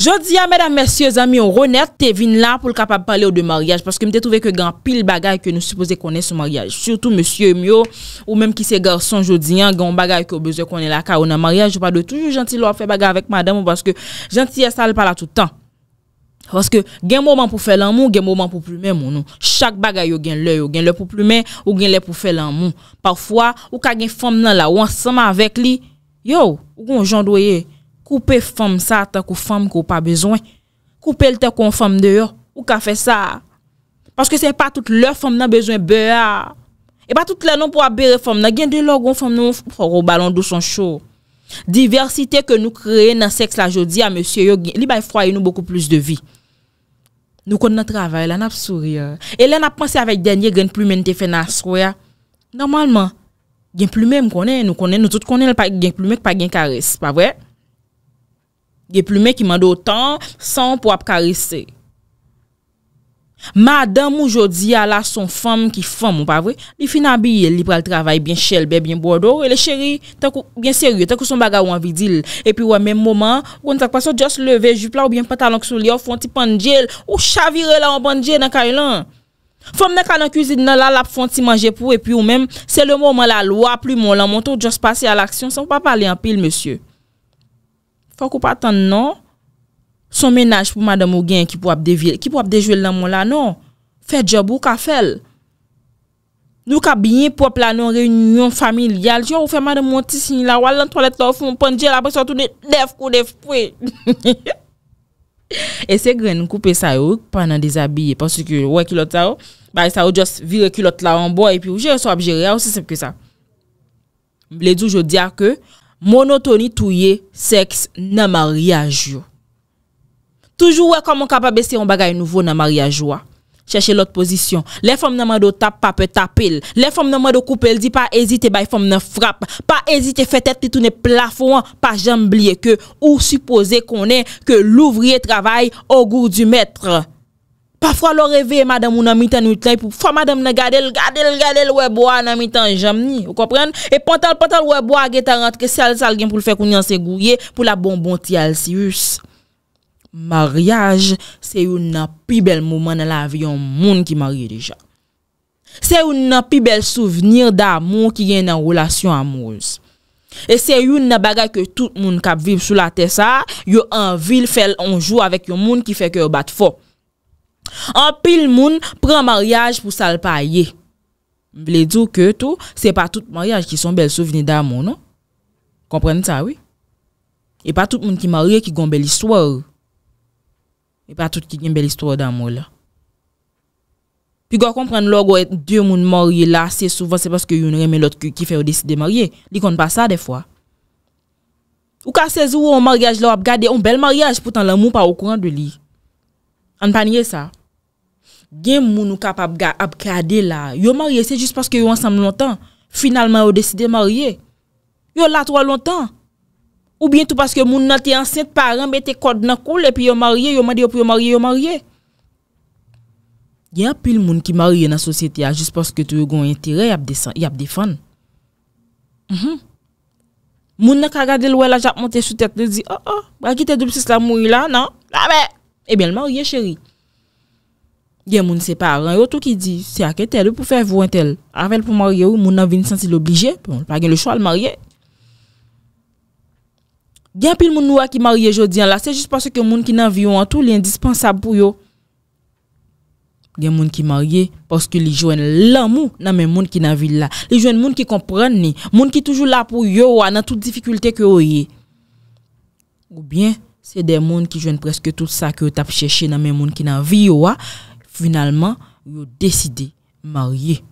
Jodi ya, mèdam, mèsyè, zami, yon ronèt, te vin la pou l kapab pale ou de maryaj, paske mè te trove ke gan pil bagay ke nou suppose konen sou maryaj. Soutou, mèsyè, mèyo, ou mèm ki se garson jodi yan, gan bagay ke obese konen la ka, ou nan maryaj, jopade toujou janti lwa fè bagay Paske gen mouman pou fè lan moun, gen mouman pou plume moun nou. Chak bagay yo gen lè, yo gen lè pou plume moun, yo gen lè pou fè lan moun. Parfwa, ou ka gen fèm nan la, ou ansama avèk li, yo, ou kon jandouye, koupe fèm sa ta kou fèm kou pa bezwen, koupe lè ta kou fèm de yo, ou ka fè sa. Paske se pa tout lè fèm nan bezwen bea. E pa tout lè nan pou abere fèm nan, gen dè lè kon fèm nan, ou pa ou balon dou son chou. Diversite ke nou kreye nan seks la jodi a monsye yo Li bay fwaye nou boku plus de vi Nou kon nan travay, elen ap suri Elen ap pense avek denye gen plume nte fe naswe Normalman, gen plume m konen Nou konen, nou tout konen gen plume k pa gen karis, pa vwe? Gen plume ki mando otan, san pou ap karise Madame oujodi ala son fom ki fom ou pa vwe Li fina biye li pral travay Bien chel bebyen bo do E le cheri tenk ou bien serye Tenk ou son baga ou anvidil E pi ou anmen mouman Gon tak pa so just leve jupla ou bien patalon kisou li Ou fonti pandjel ou chavire la Ou pandjel nan kay lan Fom nan ka nan kuzid nan la la pou fonti manje pou E pi ou men se le mouman la lwa Plu mou la mou ton just pase al aksyon San pou pa pale an pil monsye Fak ou patan non? nan Son menaj pou madame ou gen ki pou ap devir, ki pou ap devir nan moun la, non. Fè job ou ka fèl. Nou ka binyen pou ap la nan reynyon familial, jyon ou fè madame ou ti sin la, wala nan toalet la ou foun, pon djel apèk sotounen def kou def pwè. E se gren nou koupe sa yo, pan nan dezabie, pasi ki wè kilot la ou, bay sa yo jos vire kilot la ou an boy, epi ou jè sou ap jè rey, ou se sep kè sa. Le djou jò diya ke, monotoni touye seks nan maryaj yo. Toujou wè kon mwen kapabese yon bagay nouvo nan mariajwa. Cheche l'ot posisyon. Le fom nan mwen do tap pape tapil. Le fom nan mwen do koupel di pa ezite bay fom nan frap. Pa ezite fetet li toune plafon pa jamblie ke. Ou suppose konen ke louvrie travay o gour du metre. Pafwa lor revye madame ou nan mitan utlay pou fwa madame nan gadel, gadel, gadel wè bo a nan mitan jamni. Ou kompren? E pantal, pantal wè bo a gèt a rentre sal sal gen pou l'fè kouni ansegouye pou la bon bon tial si uss. Maryaj se yon nan pi bel mouman nan la vi yon moun ki marye deja. Se yon nan pi bel souvenir da moun ki yen nan roulasyon amouz. E se yon nan bagay ke tout moun kap vib sou la tesa, yo an vil fel anjou avèk yon moun ki fek yo bat fo. An pil moun pren maryaj pou sal paye. Mble diw ke tou, se pa tout maryaj ki son bel souvenir da moun. Non? Komprene sa, oui? E pa tout moun ki marye ki gombe l'histoire. E pa tout ki gen bel istor dan mou la. Pi gwa kompren lò gwa et diyo moun morye la, se souvan se paske yon reme lot ki fè yon deside morye. Dikon pa sa defwa. Ou ka 16 ou ou yon moryaj la ou ap gade, yon bel moryaj, pou tan la moun pa ou kouran de li. An panye sa? Gen moun ou kap ap gade la, yon morye se jis paske yon ansam lontan. Finalman yon deside morye. Yon la tro lontan. Ou bientou paske moun nan te ansen, paran, mette kod nan koule, epi yo marye, yo madi yo pou yo marye, yo marye. Gen apil moun ki marye nan sosyete a, jis poske tou yo goun yon tire, yap defan. Moun nan kagade lwe la jap monte sou tete, le di, oh, oh, non? ah, eh a, a, wakite dub sis la mou yon la, nan? A, be! Ebyen l marye, chéri. Gen moun se paran, yo tou ki di, se akete, l pou fèvou entel. Avel pou marye ou, moun nan vin sensi l oblije, bon, pou moun l pagyen l chou al marye. Il y a des gens qui marié aujourd'hui hein. c'est juste parce que gens qui dans vie tout l'indispensable pour yo. Il y a gens qui marié parce que jouent l'amour dans les gens qui dans ville là. Li des gens qui comprennent, ni, gens qui toujours là pour yo hein, dans les difficulté que yo Ou bien c'est des gens qui jouent presque tout ça que t'as cherché dans même monde qui dans vie hein. yo finalement yo décidé marier.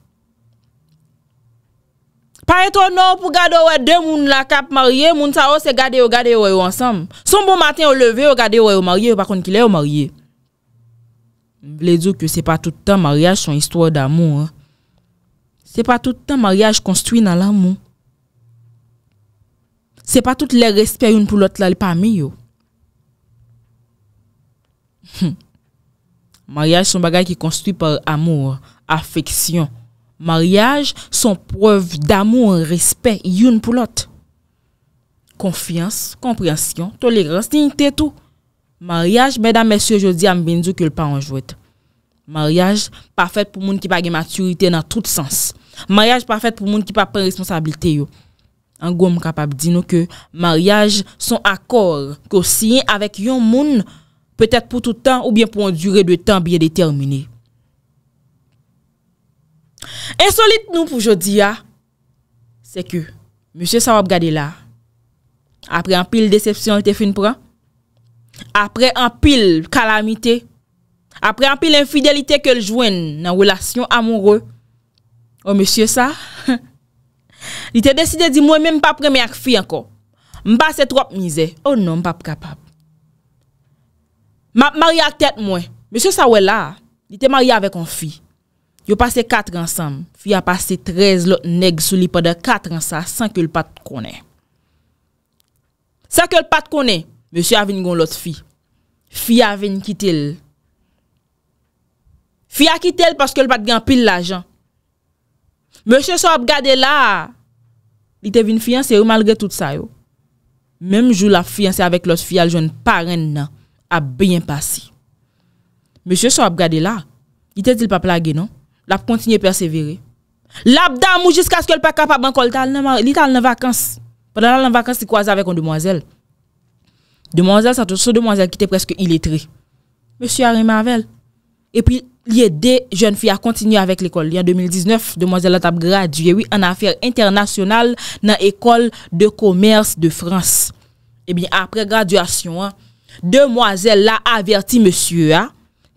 Pa eto nou pou gade ou e de moun la kap marye, moun sa ou se gade ou gade ou e ou ansam. Son bon maten ou leve ou gade ou e ou marye, ou pa kon ki le ou marye. Vle diyo ki se pa toutan maryaj son istwa d'amou. Se pa toutan maryaj konstwi nan l'amou. Se pa toutan le resper yon pou lot la li pa mi yo. Maryaj son bagay ki konstwi par amou, afeksyon. Mariage son preuve d'amour, respect, youn pou lot. Konfians, konpryansyon, tolerans, ninten tou. Mariage, mèdam, mèsyo, jodi, ambindou, kyl pa anjouet. Mariage pa fèt pou moun ki pa gen maturite nan tout sens. Mariage pa fèt pou moun ki pa pren responsabilite yo. Angou m kapab di nou ke mariage son akor kosyen avèk yon moun pètèt pou toutan ou bien pou an dure de tan biye determiné. En solit nou pou jodi ya, ah, seke, monsye sa wap gade la, apre an pil decepsyon yote fin pran, apre an pil kalamite, apre an pil infidelite ke ljwen nan welasyon amoure, o oh, monsye sa, lite deside di mwen men mpa premè ak fi anko, mpa se trop mize, o oh, non mpa pkapap. Map mwari a tet mwen, monsye sa wè la, lite mwari avek an fi. Yo pase 4 ansam, fi a pase 13 lot neg sou li poda 4 ansa san ke l pat kone. San ke l pat kone, monsi a vin goun lot fi. Fi a vin kitel. Fi a kitel paske l pat gen pil la jan. Monsi so ap gade la. Li te vin fiansi yo malre tout sa yo. Mem jou la fiansi avek lot fi al joun pare nan, ap byen pasi. Monsi so ap gade la, li te til pa plage non? l'a continué persévérer. L'abdam ou jusqu'à ce qu'elle pas capable encore il en vacances. Pendant la vacances, il croise avec une demoiselle. Demoiselle, c'est une demoiselle qui était presque illettrée. Monsieur Harry Marvel. Et puis, il y a des jeunes filles à continuer avec l'école. En 2019, demoiselle a gradué oui, en affaires internationales dans l'école de commerce de France. Et eh bien, après graduation, hein, demoiselle l'a averti monsieur. Hein,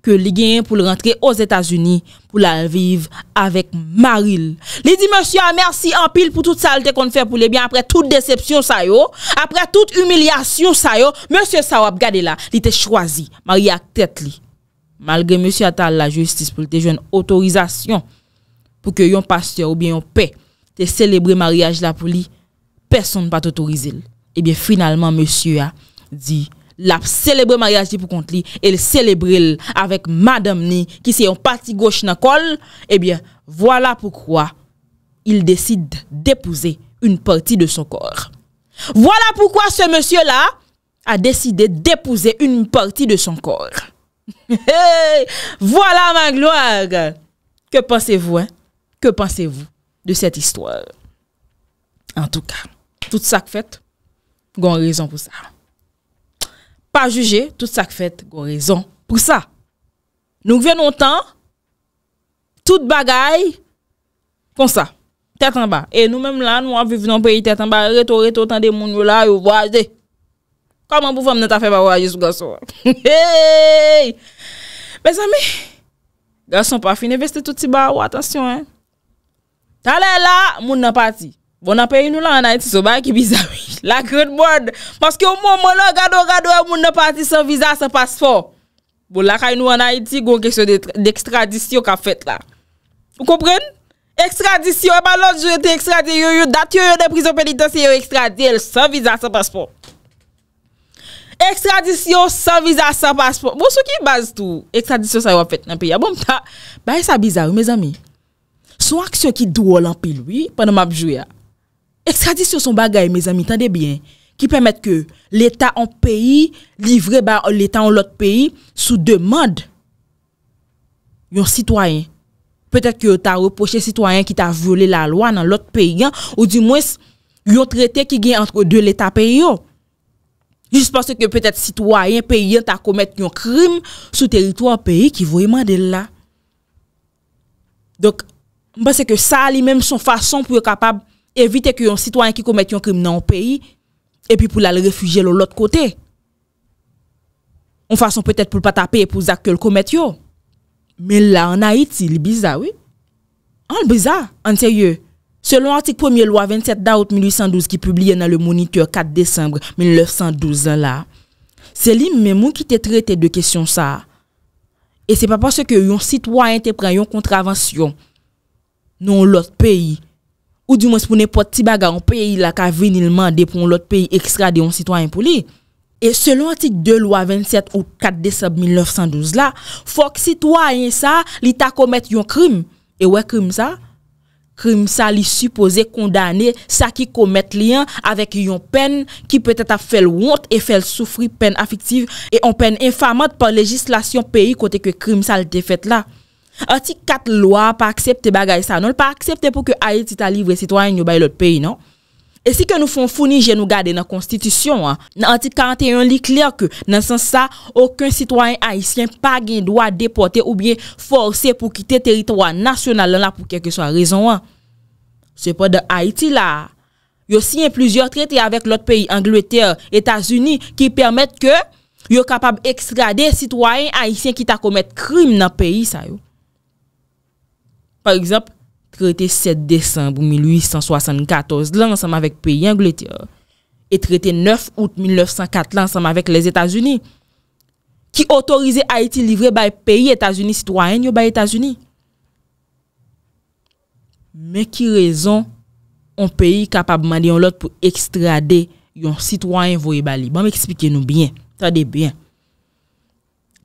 ke li genyen pou l rentre os Etasuni pou l alviv avèk maril. Li di monsi an, mersi an pil pou tout salte kon fè pou lebyan, apre tout decepsyon sayo, apre tout umilyasyon sayo, monsi sa wap gade la, li te chwazi, mari ak tèt li. Malge monsi atal la justice pou li te jwen otorizasyon, pou ke yon pasteur ou bi yon pe te celebre mariage la pou li, person n pa t'otorize l. Ebyen eh finalman monsi a di... la célèbre mariage pour contre lui et le célébrer avec madame ni qui c'est un parti gauche dans col eh bien voilà pourquoi il décide d'épouser une partie de son corps voilà pourquoi ce monsieur là a décidé d'épouser une partie de son corps voilà ma gloire que pensez-vous hein? que pensez-vous de cette histoire en tout cas tout ça fait gon raison pour ça Pa juje, tout sak fèt gwo rezon. Pou sa. Nouk venon tan, tout bagay, kon sa, tèt an ba. E nou menm la, nou aviv nan peyi tèt an ba, reto reto tan de moun yo la, yo waj de. Koman pou vòm nou ta fè ba waj yosou gason wap. Hey! Bez amè, gason pa finè, veste tout si ba wap, atasyon. Talè la, moun nan pati. Bon apè yon nou la anayiti so ba yon ki bizami. La kred mord. Paske yon moun moun la gado gado yon moun ne pati san viza san paspo. Bon la kè yon nou anayiti goun kèksyon dekstradisyon ka fèt la. Yon kòpren? Ekstradisyon. Eman lòn jyote ekstradisyon. Yon yon datyon yon deprizo peniten se yon ekstradisyon san viza san paspo. Ekstradisyon san viza san paspo. Bon sou ki baz tou ekstradisyon sa yon fèt nan pè ya bom ta. Ba yon sa bizami mè zami. Sou aksyon ki dwo lan pè lwi pè nan mapjou ya. Ekstradisyon son bagay, mes ami, tande bien, ki pemet ke l'Etat an peyi livre ba l'Etat an l'ot peyi sou demande yon sitwayen. Petet ke ta repoche sitwayen ki ta vyele la lwa nan l'ot peyen ou di mwes yon trete ki gen antre de l'Etat peyo. Jis pense ke petet sitwayen peyen ta komet yon krim sou teritwa an peyi ki vweyman del la. Donk, mpense ke sa li menm son fason pou yon kapab... Evite ki yon sitwanyen ki komet yon krim nan ou peyi, epi pou la le refuje lò lòt kote. Ou fason pwetèt pou l'pa tapè, pou zak ke l'komet yo. Men la, anayit si, li biza, oui. An, li biza, an terye. Selon artik 1e loi 27 daout 1812 ki pwbliye nan le moniteur 4 decembre 1912 an la, selim men moun ki te trete de kesyon sa. E se pa pwase ke yon sitwanyen te pren yon kontravensyon nan lòt peyi, ou di monspounen pot tibaga an peyi la ka vinilman depon lot peyi ekstra de yon sitwanyen pou li. E selon antik 2 lwa 27 ou 4 desab 1912 la, fok sitwanyen sa li ta komet yon krim. E we krim sa? Krim sa li supose kondane sa ki komet liyan avek yon pen ki peteta fel wont e fel soufri pen afiktiv e on pen infamant par legislasyon peyi kote ke krim sa li defet la. Antik kat lwa pa aksepte bagay sa, nou l pa aksepte pou ke Haiti ta livre sitwany nou bay lot peyi, nou? E si ke nou fon founi, je nou gade nan konstitusyon, nan antik kante yon li klerk, nan sens sa, okun sitwany Haitien pa gen doa depote ou bien force pou kite teritwa nasyonal lan la pou keke so a rezon. Se pa de Haiti la, yo si yon pluzior trete yon avèk lot peyi, Angleterre, Etats-Unis, ki permèt ke yo kapab ekstrade sitwany Haitien ki ta komet krim nan peyi sa, yo. Par exemple, traite 7 décembre 1874 lan ansem avèk peyi Angleterre. E traite 9 ao 1904 lan ansem avèk les Etats-Unis. Ki otorize Haiti livre bay peyi Etats-Unis, sitwayen yo bay Etats-Unis. Me ki rezon, an peyi kapab mandi yon lot pou ekstrade yon sitwayen voye bali. Ban me ekspike nou byen, sa de byen. Bon,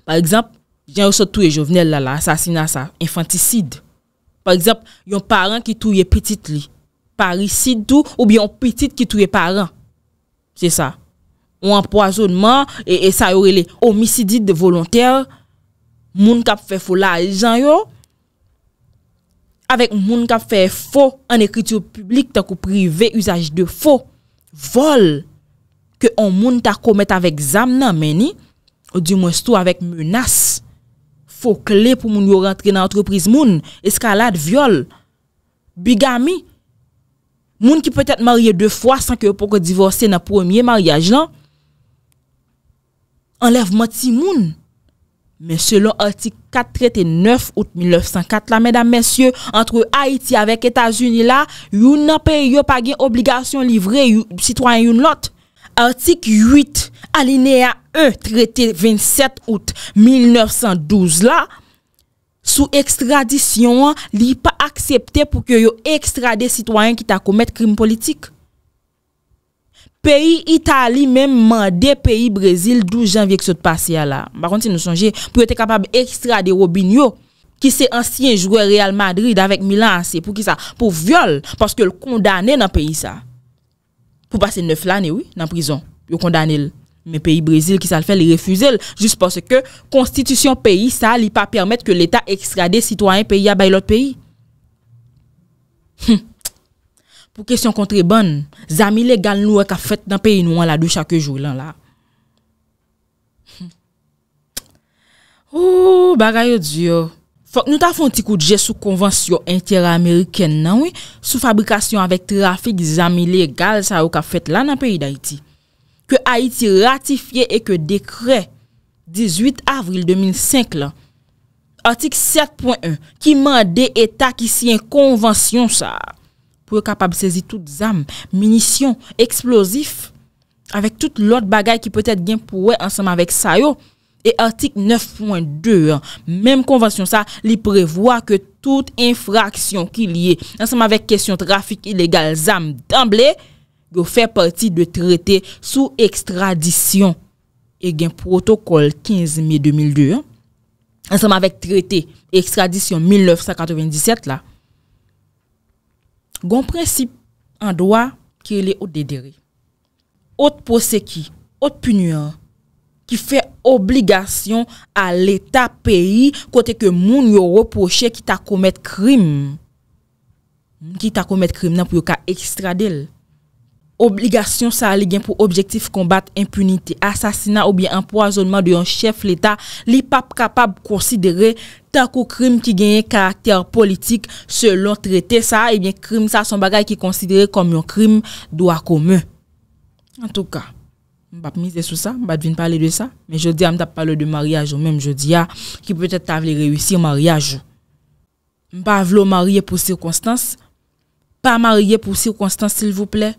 par exemple, jan ou sa touye jovenel la la, asasina sa, infanticide. Par exemple, yon parant ki touye petit li. Parisite tou, ou bi yon petit ki touye parant. C'est ça. Ou empoisonnement, et ça yore le homicidite de volontaire. Moun kap fè fò la ajan yo. Avèk moun kap fè fò an ekriti ou publik tak ou privè usaj de fò. Fòl. Kè ou moun kap komet avèk zam nan meni, ou di mwen stou avèk menas. Fò. Fou kle pou moun yo rentre nan antreprise moun. Eskalade, viole. Bigami. Moun ki pwetet marye dwe fwa san ki yo pouke divorse nan pwemye maryaj lan. Enlev mati moun. Men selon artik 4, trait 9, out 1904 la. Medan men sye, antre Haiti avek Etasuni la, yon nan pe yo pagyen obligasyon livre yon sitwany yon lot. Artik 8. Artik 8. Alinea 1, e, traite 27 out 1912 la, sou ekstradisyon li pa aksepte pou ki yo ekstrade sitwanyen ki ta komet krim politik. Peyi Itali men mande, peyi Brezil 12 janvek sou te pase ya la. Bakon ti nou sonje, pou yo te kapab ekstrade Robin Yo, ki se ansyen joure Real Madrid avèk mi lanse pou ki sa, pou vyole, paske yo l kondane nan peyi sa. Pou pase 9 l ane, wè, nan prizon, yo kondane l. Men peyi Brezil ki sal fè li refuzèl, jis pòsè ke konstitisyon peyi sa li pa permèt ke l'Etat ekstrade sitwayen peyi ya bay lòt peyi. Pou kesyon kontre bon, zami legal nou wè ka fèt nan peyi nou wè la dou chakè joulan la. Oooo, bagay yo diyo. Fòk nou ta fòn ti kou dje sou konvansyon inter-ameriken non, nan wè, sou fabrikasyon avèk trafik zami legal sa wè ka fèt lan nan peyi da iti. ke Haïti ratifiye e ke dekre 18 avril 2005 la. Artik 7.1, ki mande etak isi en konvansyon sa, pou e kapab sezi tout zam, munisyon, eksplosif, avek tout lot bagay ki pwetet gen pou e ansanman vek sa yo, e artik 9.2, menm konvansyon sa, li prevoa ke tout infraksyon ki liye ansanman vek kesyon trafik ilegal zam damble, yo fè parti de trète sou ekstradisyon e gen protokol 15 mai 2002, ansem avèk trète ekstradisyon 1997 la, gon prinsip an doa kè le ou dedere. Out posè ki, out punyè, ki fè obligasyon al etat peyi kote ke moun yo reproche ki ta komet krim, ki ta komet krim nan pou yo ka ekstradèl. Obligasyon sa li gen pou objektif kombat impunite, asasina ou bien empoazonman de yon chef l'Etat li pap kapab konsidere takou krim ki genye karakter politik se lon trete sa, e eh bien krim sa son bagay ki konsidere kom yon krim do akome. En touka, mbap mize sou sa, mbap vin pale de sa, men jodi am tap pale de maryaj ou men jodi ya ki pwetet avle rewisi yon maryaj ou. Mbap avlo marye pou sirkonstans, pa marye pou sirkonstans sil vwpley,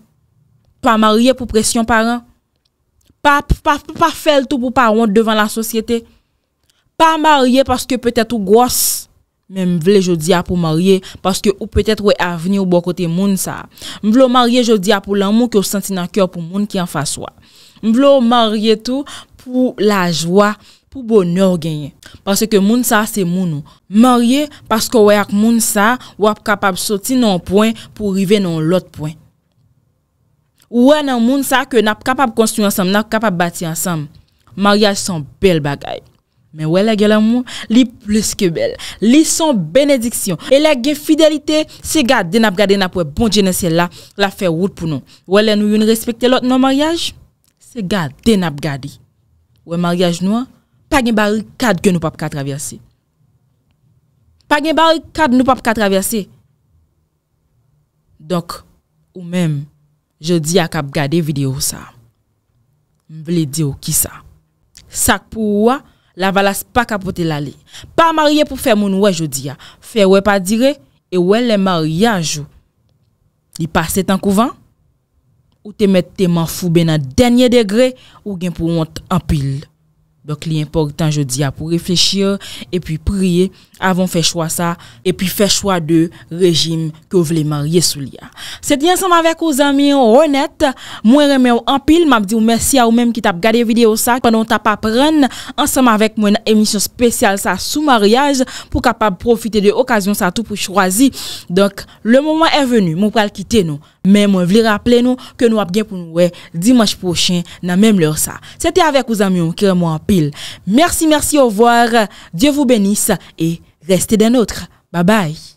Pa marye pou presyon paran. Pa fel tou pou paran devant la sosyete. Pa marye paske petet ou gwas. Men m vle jodi a pou marye. Paske ou petet ou e aveni ou bo kote moun sa. M vle marye jodi a pou l'amou ki ou senti nan kyo pou moun ki an fasywa. M vle marye tou pou la jwa. Pou bonor genye. Paske moun sa se moun ou. Marye paske ou e ak moun sa ou ap kapab soti nan poin pou rive nan lot poin. Ou wè nan moun sa ke nap kapap konstruy ansam, nap kapap bati ansam, maryaj son bel bagay. Men wè lè gen lè moun, li ples ke bel. Li son benediksyon. E lè gen fidelite, se gade den ap gade nap wè bon jenese la, la fè wout pou nou. Wè lè nou yon respekte lot nan maryaj, se gade den ap gade. Wè maryaj nou, pa gen bari kad gen nou pap katraverse. Pa gen bari kad nou pap katraverse. Dok, ou mèm, Jodi a kap gade videyo sa. M vle diyo ki sa. Sak pou wwa, la valas pa kapote lale. Pa marye pou fe moun wwe jodi a. Fe wwe pa dire, e wwe le marye a jou. Di pase tan kouvan, ou te met te man foube nan denye degre, ou gen pou wwant ampil. Dok li important je di ya pou reflechir E pi priye avon fe chwa sa E pi fe chwa de rejim Ke ou vle marye sou li ya Se di ansanm avek ou zamiyon Honet, mwen reme ou anpil Mab di ou mersi a ou menm ki tap gade video sa Panon tap apren Ansanm avek mwen emisyon spesyal sa sou maryaj Po kapab profite de okasyon sa Tou pou chwazi Dok le mouman e venu, moun pral kite nou Men mwen vle rapple nou Ke nou ap gen pou nou we dimanj pochen Nan menm lor sa Se di avek ou zamiyon ki reme ou anpil Merci, merci, au revoir. Dieu vous bénisse et restez d'un autre Bye bye.